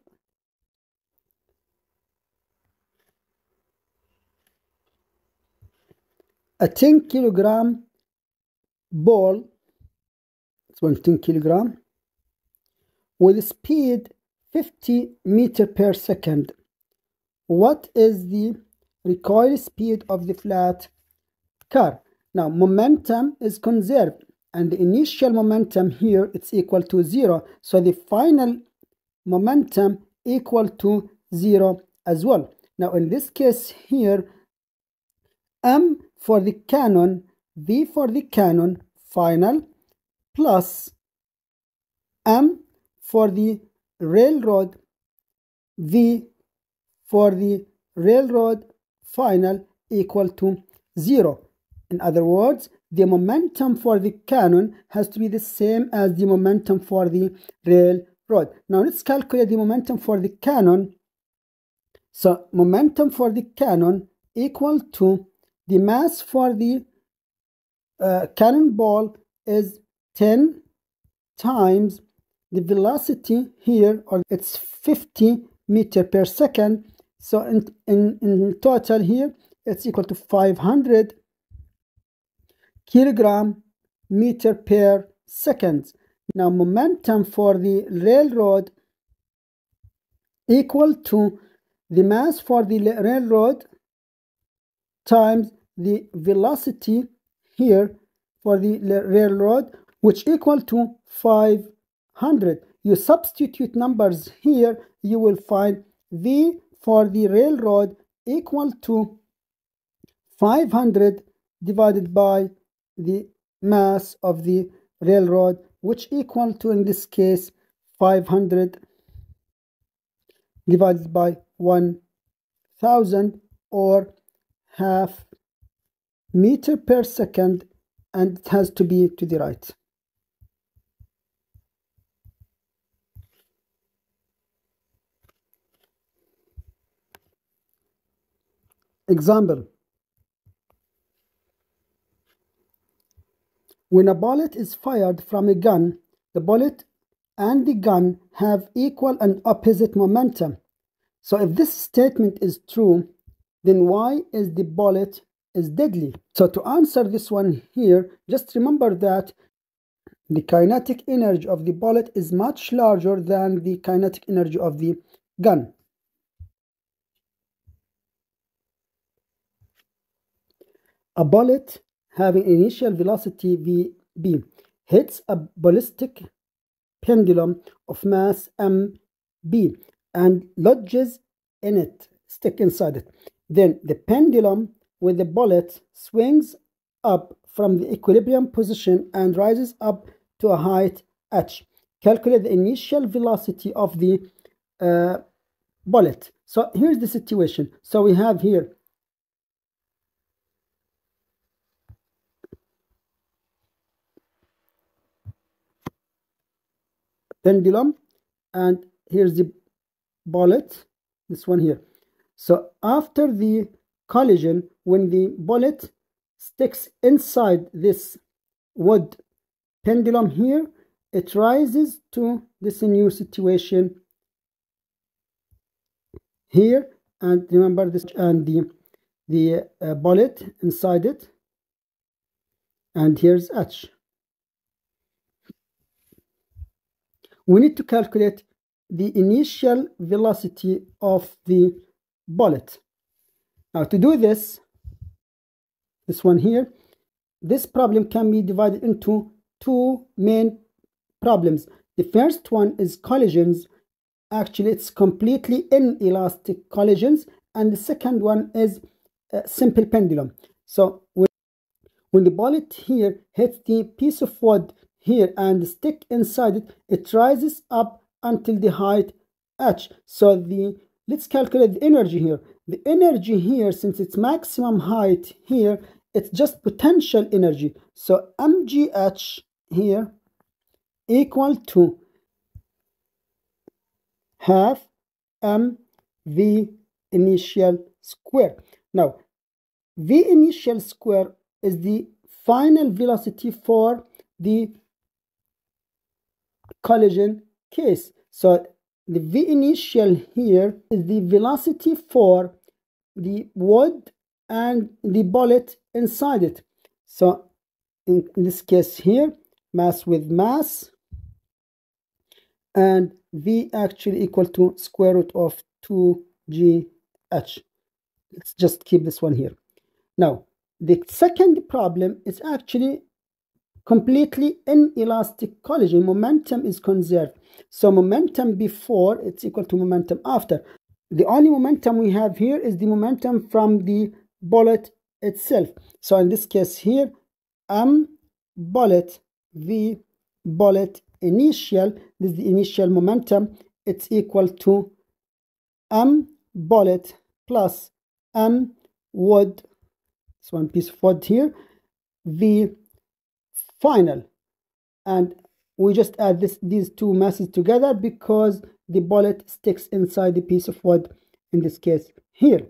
a 10 kilogram ball it's one 10 kilogram with speed 50 meter per second what is the recoil speed of the flat car. Now momentum is conserved and the initial momentum here it's equal to zero. So the final momentum equal to zero as well. Now in this case here, M for the cannon, V for the cannon final plus M for the railroad, V for the railroad final equal to zero. In other words, the momentum for the cannon has to be the same as the momentum for the railroad. Now let's calculate the momentum for the cannon. So momentum for the cannon equal to the mass for the uh, cannonball is 10 times the velocity here or it's 50 meter per second so in, in, in total here it's equal to 500 kilogram meter per second. Now momentum for the railroad equal to the mass for the railroad times the velocity here for the railroad which equal to 500 you substitute numbers here you will find v for the railroad equal to 500 divided by the mass of the railroad which equal to in this case 500 divided by 1000 or half meter per second and it has to be to the right example When a bullet is fired from a gun, the bullet and the gun have equal and opposite momentum. So if this statement is true, then why is the bullet is deadly? So to answer this one here, just remember that the kinetic energy of the bullet is much larger than the kinetic energy of the gun. A bullet having initial velocity vb hits a ballistic pendulum of mass mb and lodges in it, stick inside it. Then the pendulum with the bullet swings up from the equilibrium position and rises up to a height h. Calculate the initial velocity of the uh, bullet. So here's the situation. So we have here pendulum and here's the bullet this one here so after the collision when the bullet sticks inside this wood pendulum here it rises to this new situation here and remember this and the the uh, bullet inside it and here's H we need to calculate the initial velocity of the bullet. Now to do this, this one here, this problem can be divided into two main problems. The first one is collisions. Actually, it's completely inelastic collisions. And the second one is simple pendulum. So when the bullet here hits the piece of wood here and stick inside it, it rises up until the height h. So the let's calculate the energy here. The energy here, since its maximum height here, it's just potential energy. So mgh here equal to half mv initial square. Now, v initial square is the final velocity for the collagen case. So the V initial here is the velocity for the wood and the bullet inside it. So in this case here, mass with mass and V actually equal to square root of 2GH. Let's just keep this one here. Now, the second problem is actually completely inelastic collision, momentum is conserved. So momentum before, it's equal to momentum after. The only momentum we have here is the momentum from the bullet itself. So in this case here, M bullet, V bullet initial, this is the initial momentum, it's equal to M bullet plus M wood, it's one piece of wood here, V final and we just add this these two masses together because the bullet sticks inside the piece of wood in this case here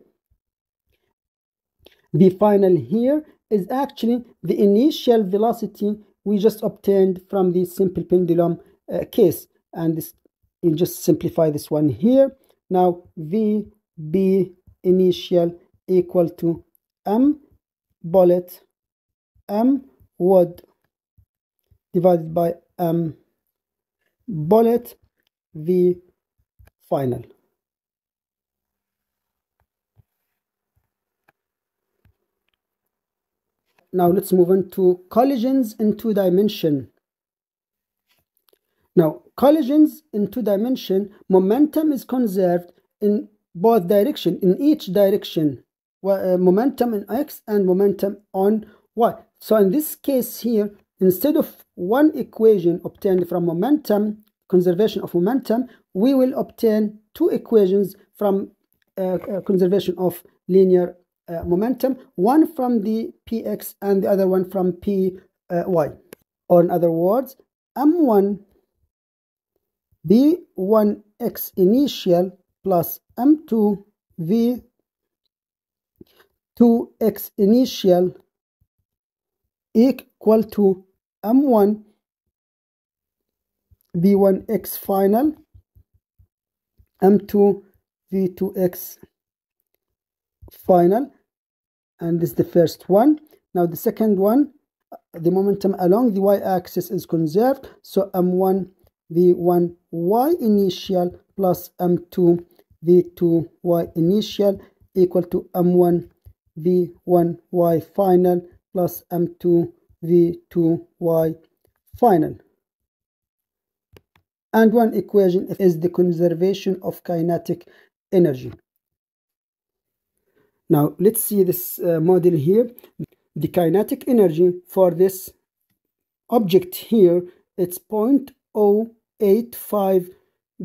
the final here is actually the initial velocity we just obtained from the simple pendulum uh, case and this you just simplify this one here now vb initial equal to m bullet m wood divided by M um, bullet V final. Now let's move on to collisions in two dimension. Now collisions in two dimension, momentum is conserved in both direction, in each direction. Well, uh, momentum in X and momentum on Y. So in this case here, instead of one equation obtained from momentum, conservation of momentum, we will obtain two equations from uh, uh conservation of linear uh, momentum, one from the px and the other one from py. Uh, or in other words, m1 b1 x initial plus m2 v 2 x initial equal to M1 V1X final M2 V2X final and this is the first one now the second one uh, the momentum along the y-axis is conserved so m1 v1 y initial plus m2 v2 y initial equal to m1 v1 y final plus m2 v2y final. And one equation is the conservation of kinetic energy. Now let's see this uh, model here. The kinetic energy for this object here it's 0.085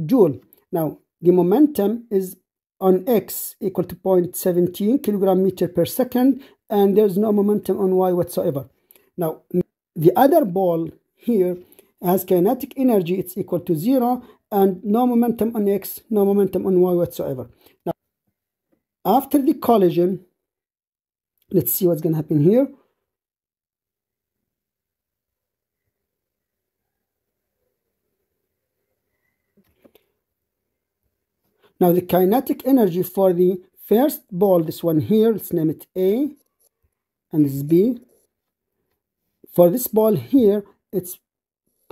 joule. Now the momentum is on x equal to 0.17 kilogram meter per second and there's no momentum on y whatsoever. Now, the other ball here has kinetic energy, it's equal to zero, and no momentum on x, no momentum on y whatsoever. Now, after the collision, let's see what's going to happen here. Now the kinetic energy for the first ball, this one here, let's name it A, and this is B. For this ball here, it's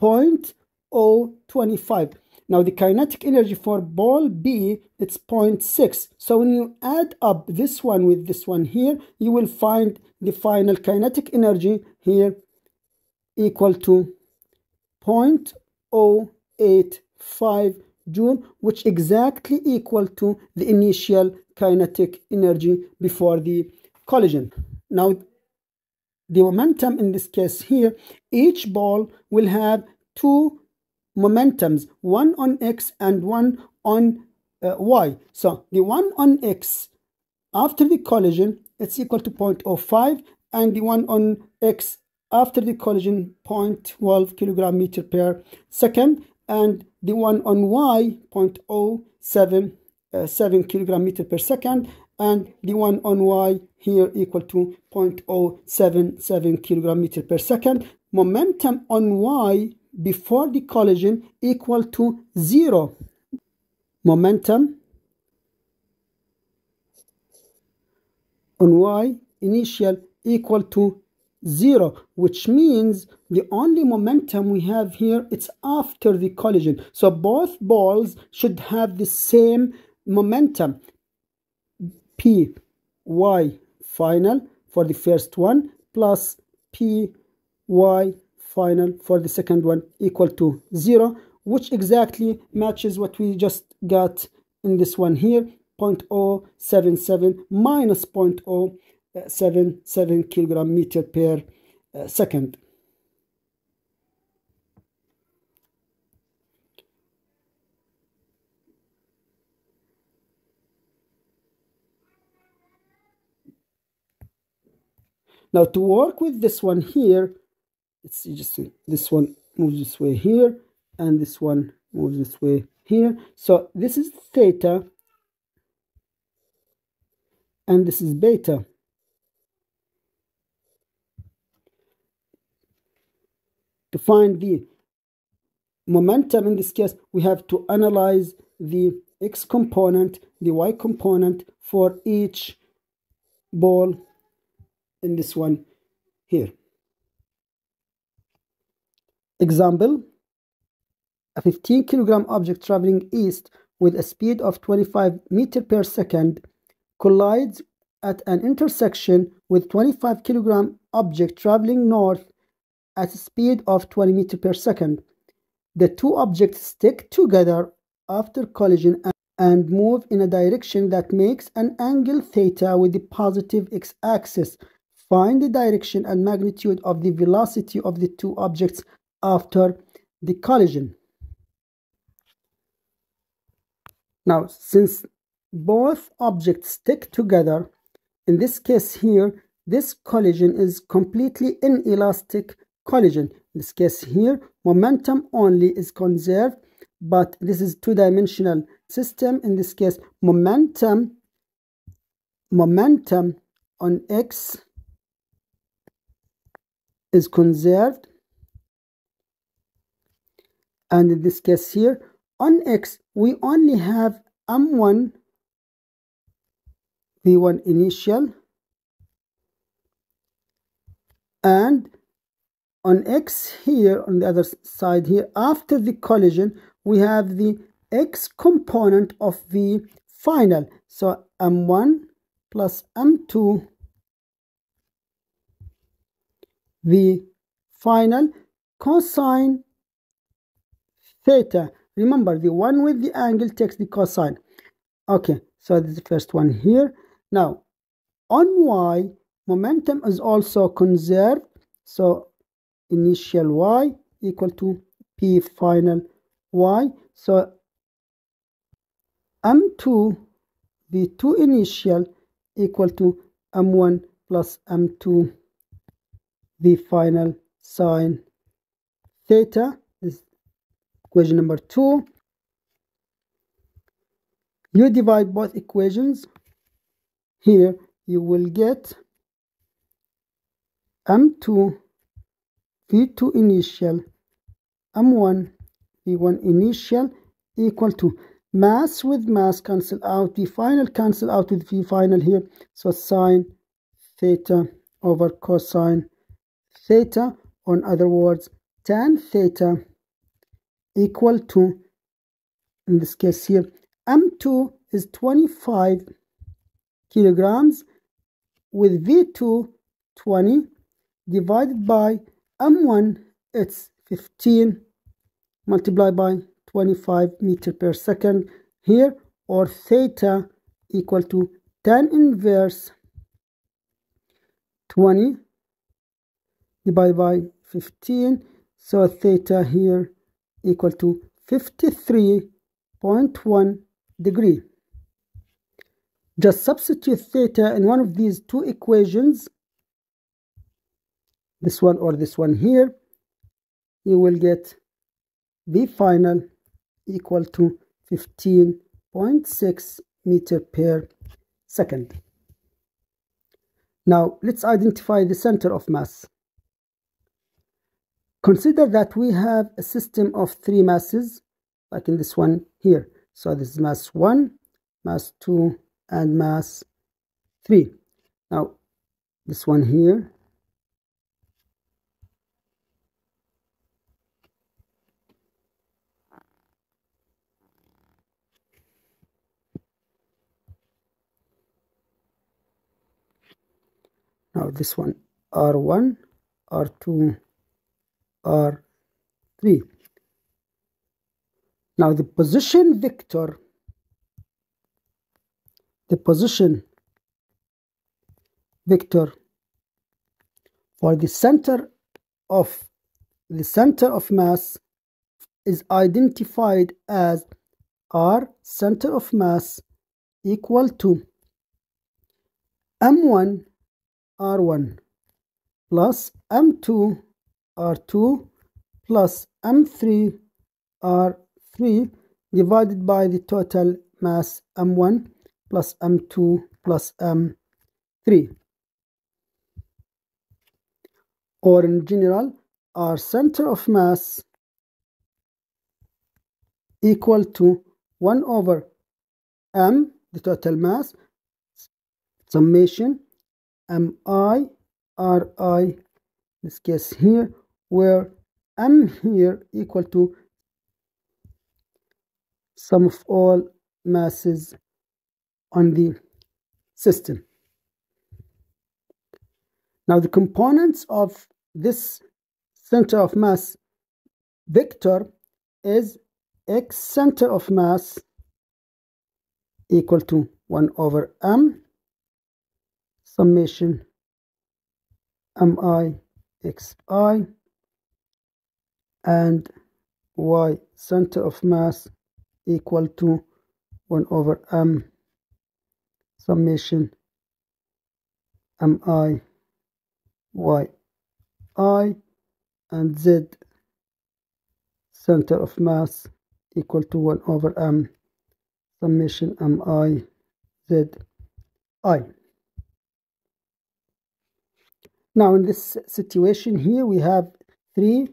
0.025. Now the kinetic energy for ball B, it's 0.6. So when you add up this one with this one here, you will find the final kinetic energy here equal to 0.085 joule, which exactly equal to the initial kinetic energy before the collision. Now the momentum in this case here, each ball will have two momentums, one on X and one on uh, Y. So the one on X after the collision, it's equal to 0.05 and the one on X after the collision 0.12 kilogram meter per second and the one on y 0.07 uh, kilogram meter per second and the one on y here equal to 0.077 kilogram meter per second. Momentum on y before the collision equal to zero. Momentum on y initial equal to zero which means the only momentum we have here it's after the collision so both balls should have the same momentum p y final for the first one plus p y final for the second one equal to 0 which exactly matches what we just got in this one here 0.077 minus 0.077 kilogram meter per uh, second Now to work with this one here, let see, just this one moves this way here, and this one moves this way here. So this is theta, and this is beta. To find the momentum in this case, we have to analyze the x component, the y component for each ball in this one here. Example, a 15 kilogram object traveling east with a speed of 25 meter per second collides at an intersection with 25 kilogram object traveling north at a speed of 20 meter per second. The two objects stick together after collision and move in a direction that makes an angle theta with the positive x-axis Find the direction and magnitude of the velocity of the two objects after the collision. Now, since both objects stick together, in this case here, this collision is completely inelastic collision. In this case here, momentum only is conserved, but this is two-dimensional system. In this case, momentum, momentum on x is conserved and in this case here on x we only have m1 v1 initial and on x here on the other side here after the collision we have the x component of the final so m1 plus m2 the final cosine theta. Remember, the one with the angle takes the cosine. Okay, so this is the first one here. Now, on y, momentum is also conserved. So, initial y equal to p final y. So, m2, the 2 initial equal to m1 plus m2 the final sine theta. This equation number two. You divide both equations. Here you will get M2 V2 initial M1 V1 initial equal to mass with mass cancel out the final cancel out with the final here so sine theta over cosine theta in other words tan theta equal to in this case here m2 is 25 kilograms with v2 20 divided by m1 it's 15 multiplied by 25 meter per second here or theta equal to tan inverse 20 divided by 15 so theta here equal to 53.1 degree just substitute theta in one of these two equations this one or this one here you will get the final equal to 15.6 meter per second now let's identify the center of mass Consider that we have a system of three masses, like in this one here. So this is mass 1, mass 2, and mass 3. Now, this one here. Now this one, R1, R2, or 3. Now the position vector, the position vector for the center of the center of mass is identified as r center of mass equal to m1 r1 plus m2 r2 plus m3 r3 divided by the total mass m1 plus m2 plus m3 or in general our center of mass equal to 1 over m the total mass summation mi ri in this case here where m here equal to sum of all masses on the system. Now the components of this center of mass vector is x center of mass equal to 1 over m summation mi xi and y center of mass equal to 1 over m summation mi y i and z center of mass equal to 1 over m summation mi z i now in this situation here we have three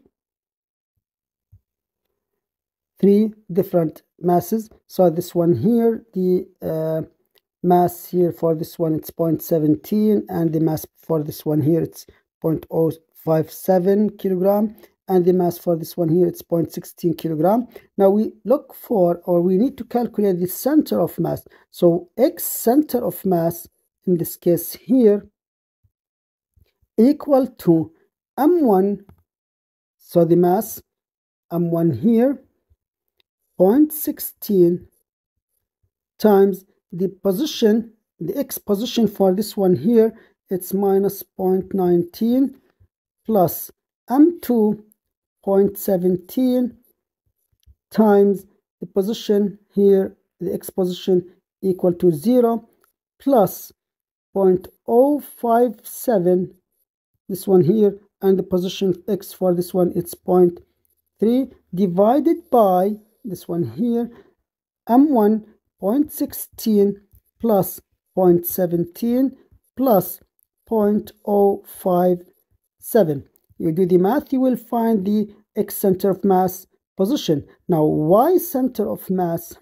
three different masses so this one here the uh, mass here for this one it's 0.17 and the mass for this one here it's 0.057 kilogram and the mass for this one here it's 0.16 kilogram now we look for or we need to calculate the center of mass so x center of mass in this case here equal to m1 so the mass m1 here 0.16 times the position, the x position for this one here, it's minus 0.19 plus m two point seventeen times the position here, the x position equal to 0 plus 0.057 this one here and the position x for this one it's 0.3 divided by this one here m1 0.16 plus 0.17 plus 0.057 you do the math you will find the x center of mass position now y center of mass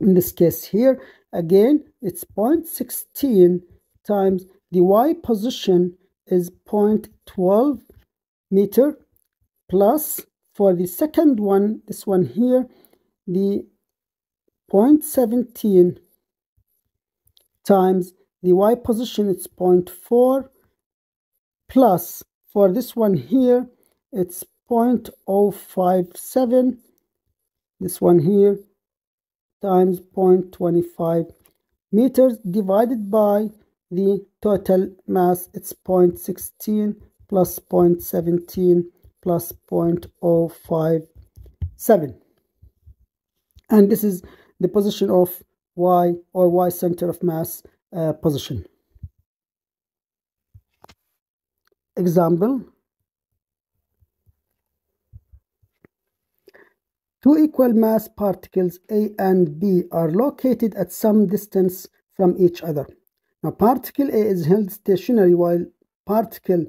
in this case here again it's 0.16 times the y position is 0.12 meter plus for the second one, this one here, the 0.17 times the y position it's 0.4 plus for this one here it's 0.057 this one here times 0.25 meters divided by the total mass it's 0.16 plus 0.17 plus 0.057 and this is the position of y or y center of mass uh, position example Two equal mass particles A and B are located at some distance from each other. Now particle A is held stationary while particle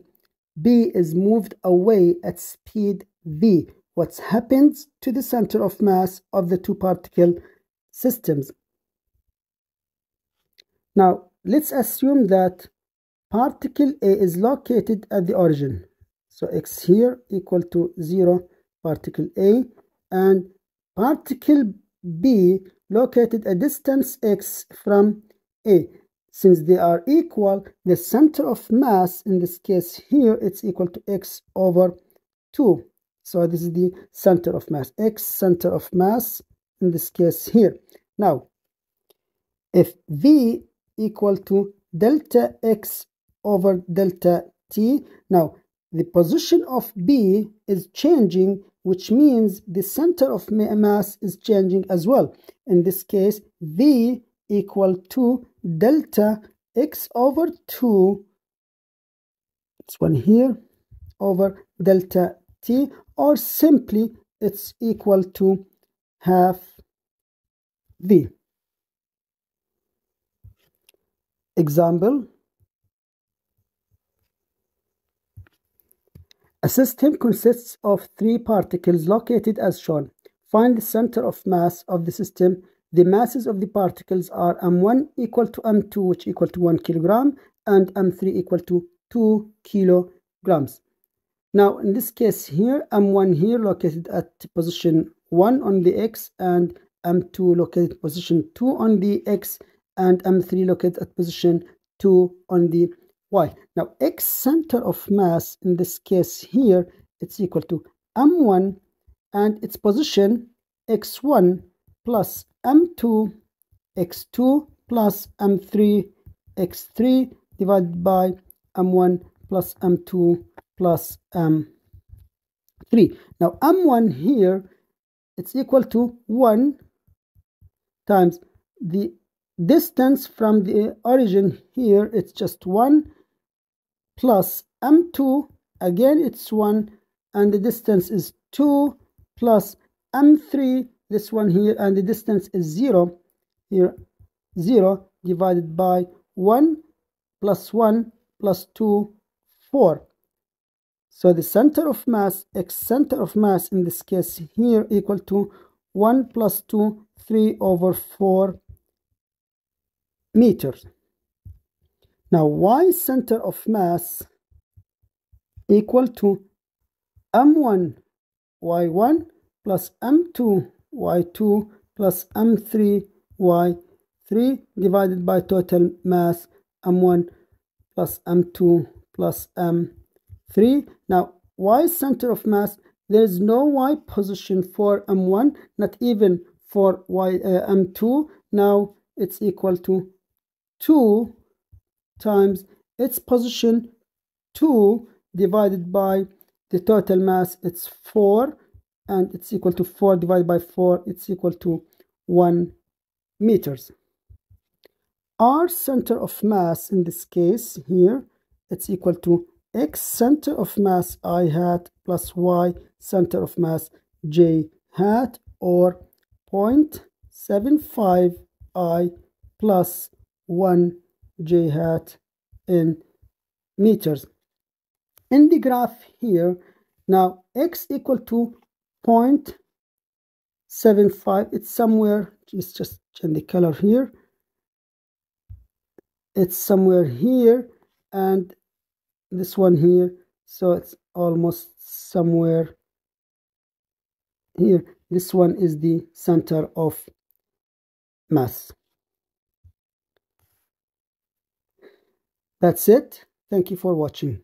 B is moved away at speed V. What happens to the center of mass of the two particle systems? Now, let's assume that particle A is located at the origin. So x here equal to 0 particle A and particle B located a distance x from A. Since they are equal, the center of mass, in this case here, it's equal to x over 2. So this is the center of mass, x center of mass, in this case here. Now, if v equal to delta x over delta t, now the position of B is changing, which means the center of mass is changing as well. In this case, V equal to delta x over 2 this one here over delta t or simply it's equal to half v example a system consists of three particles located as shown find the center of mass of the system the masses of the particles are m1 equal to m2 which equal to 1 kilogram and m3 equal to 2 kilograms now in this case here m1 here located at position 1 on the x and m2 located position 2 on the x and m3 located at position 2 on the y now x center of mass in this case here it's equal to m1 and its position x1 plus m2 x2 plus m3 x3 divided by m1 plus m2 plus m3. Now m1 here it's equal to 1 times the distance from the origin here it's just 1 plus m2 again it's 1 and the distance is 2 plus m3 this one here and the distance is 0 here 0 divided by 1 plus 1 plus 2 4 so the center of mass x center of mass in this case here equal to 1 plus 2 3 over 4 meters now y center of mass equal to m1 y1 plus m2 y2 plus m3 y3 divided by total mass m1 plus m2 plus m3 now y center of mass there is no y position for m1 not even for y uh, m2 now it's equal to 2 times its position 2 divided by the total mass it's 4 and it's equal to 4 divided by 4 it's equal to 1 meters our center of mass in this case here it's equal to x center of mass i hat plus y center of mass j hat or 0.75 i plus 1 j hat in meters in the graph here now x equal to 0.75 it's somewhere let's just change the color here it's somewhere here and this one here so it's almost somewhere here this one is the center of mass that's it thank you for watching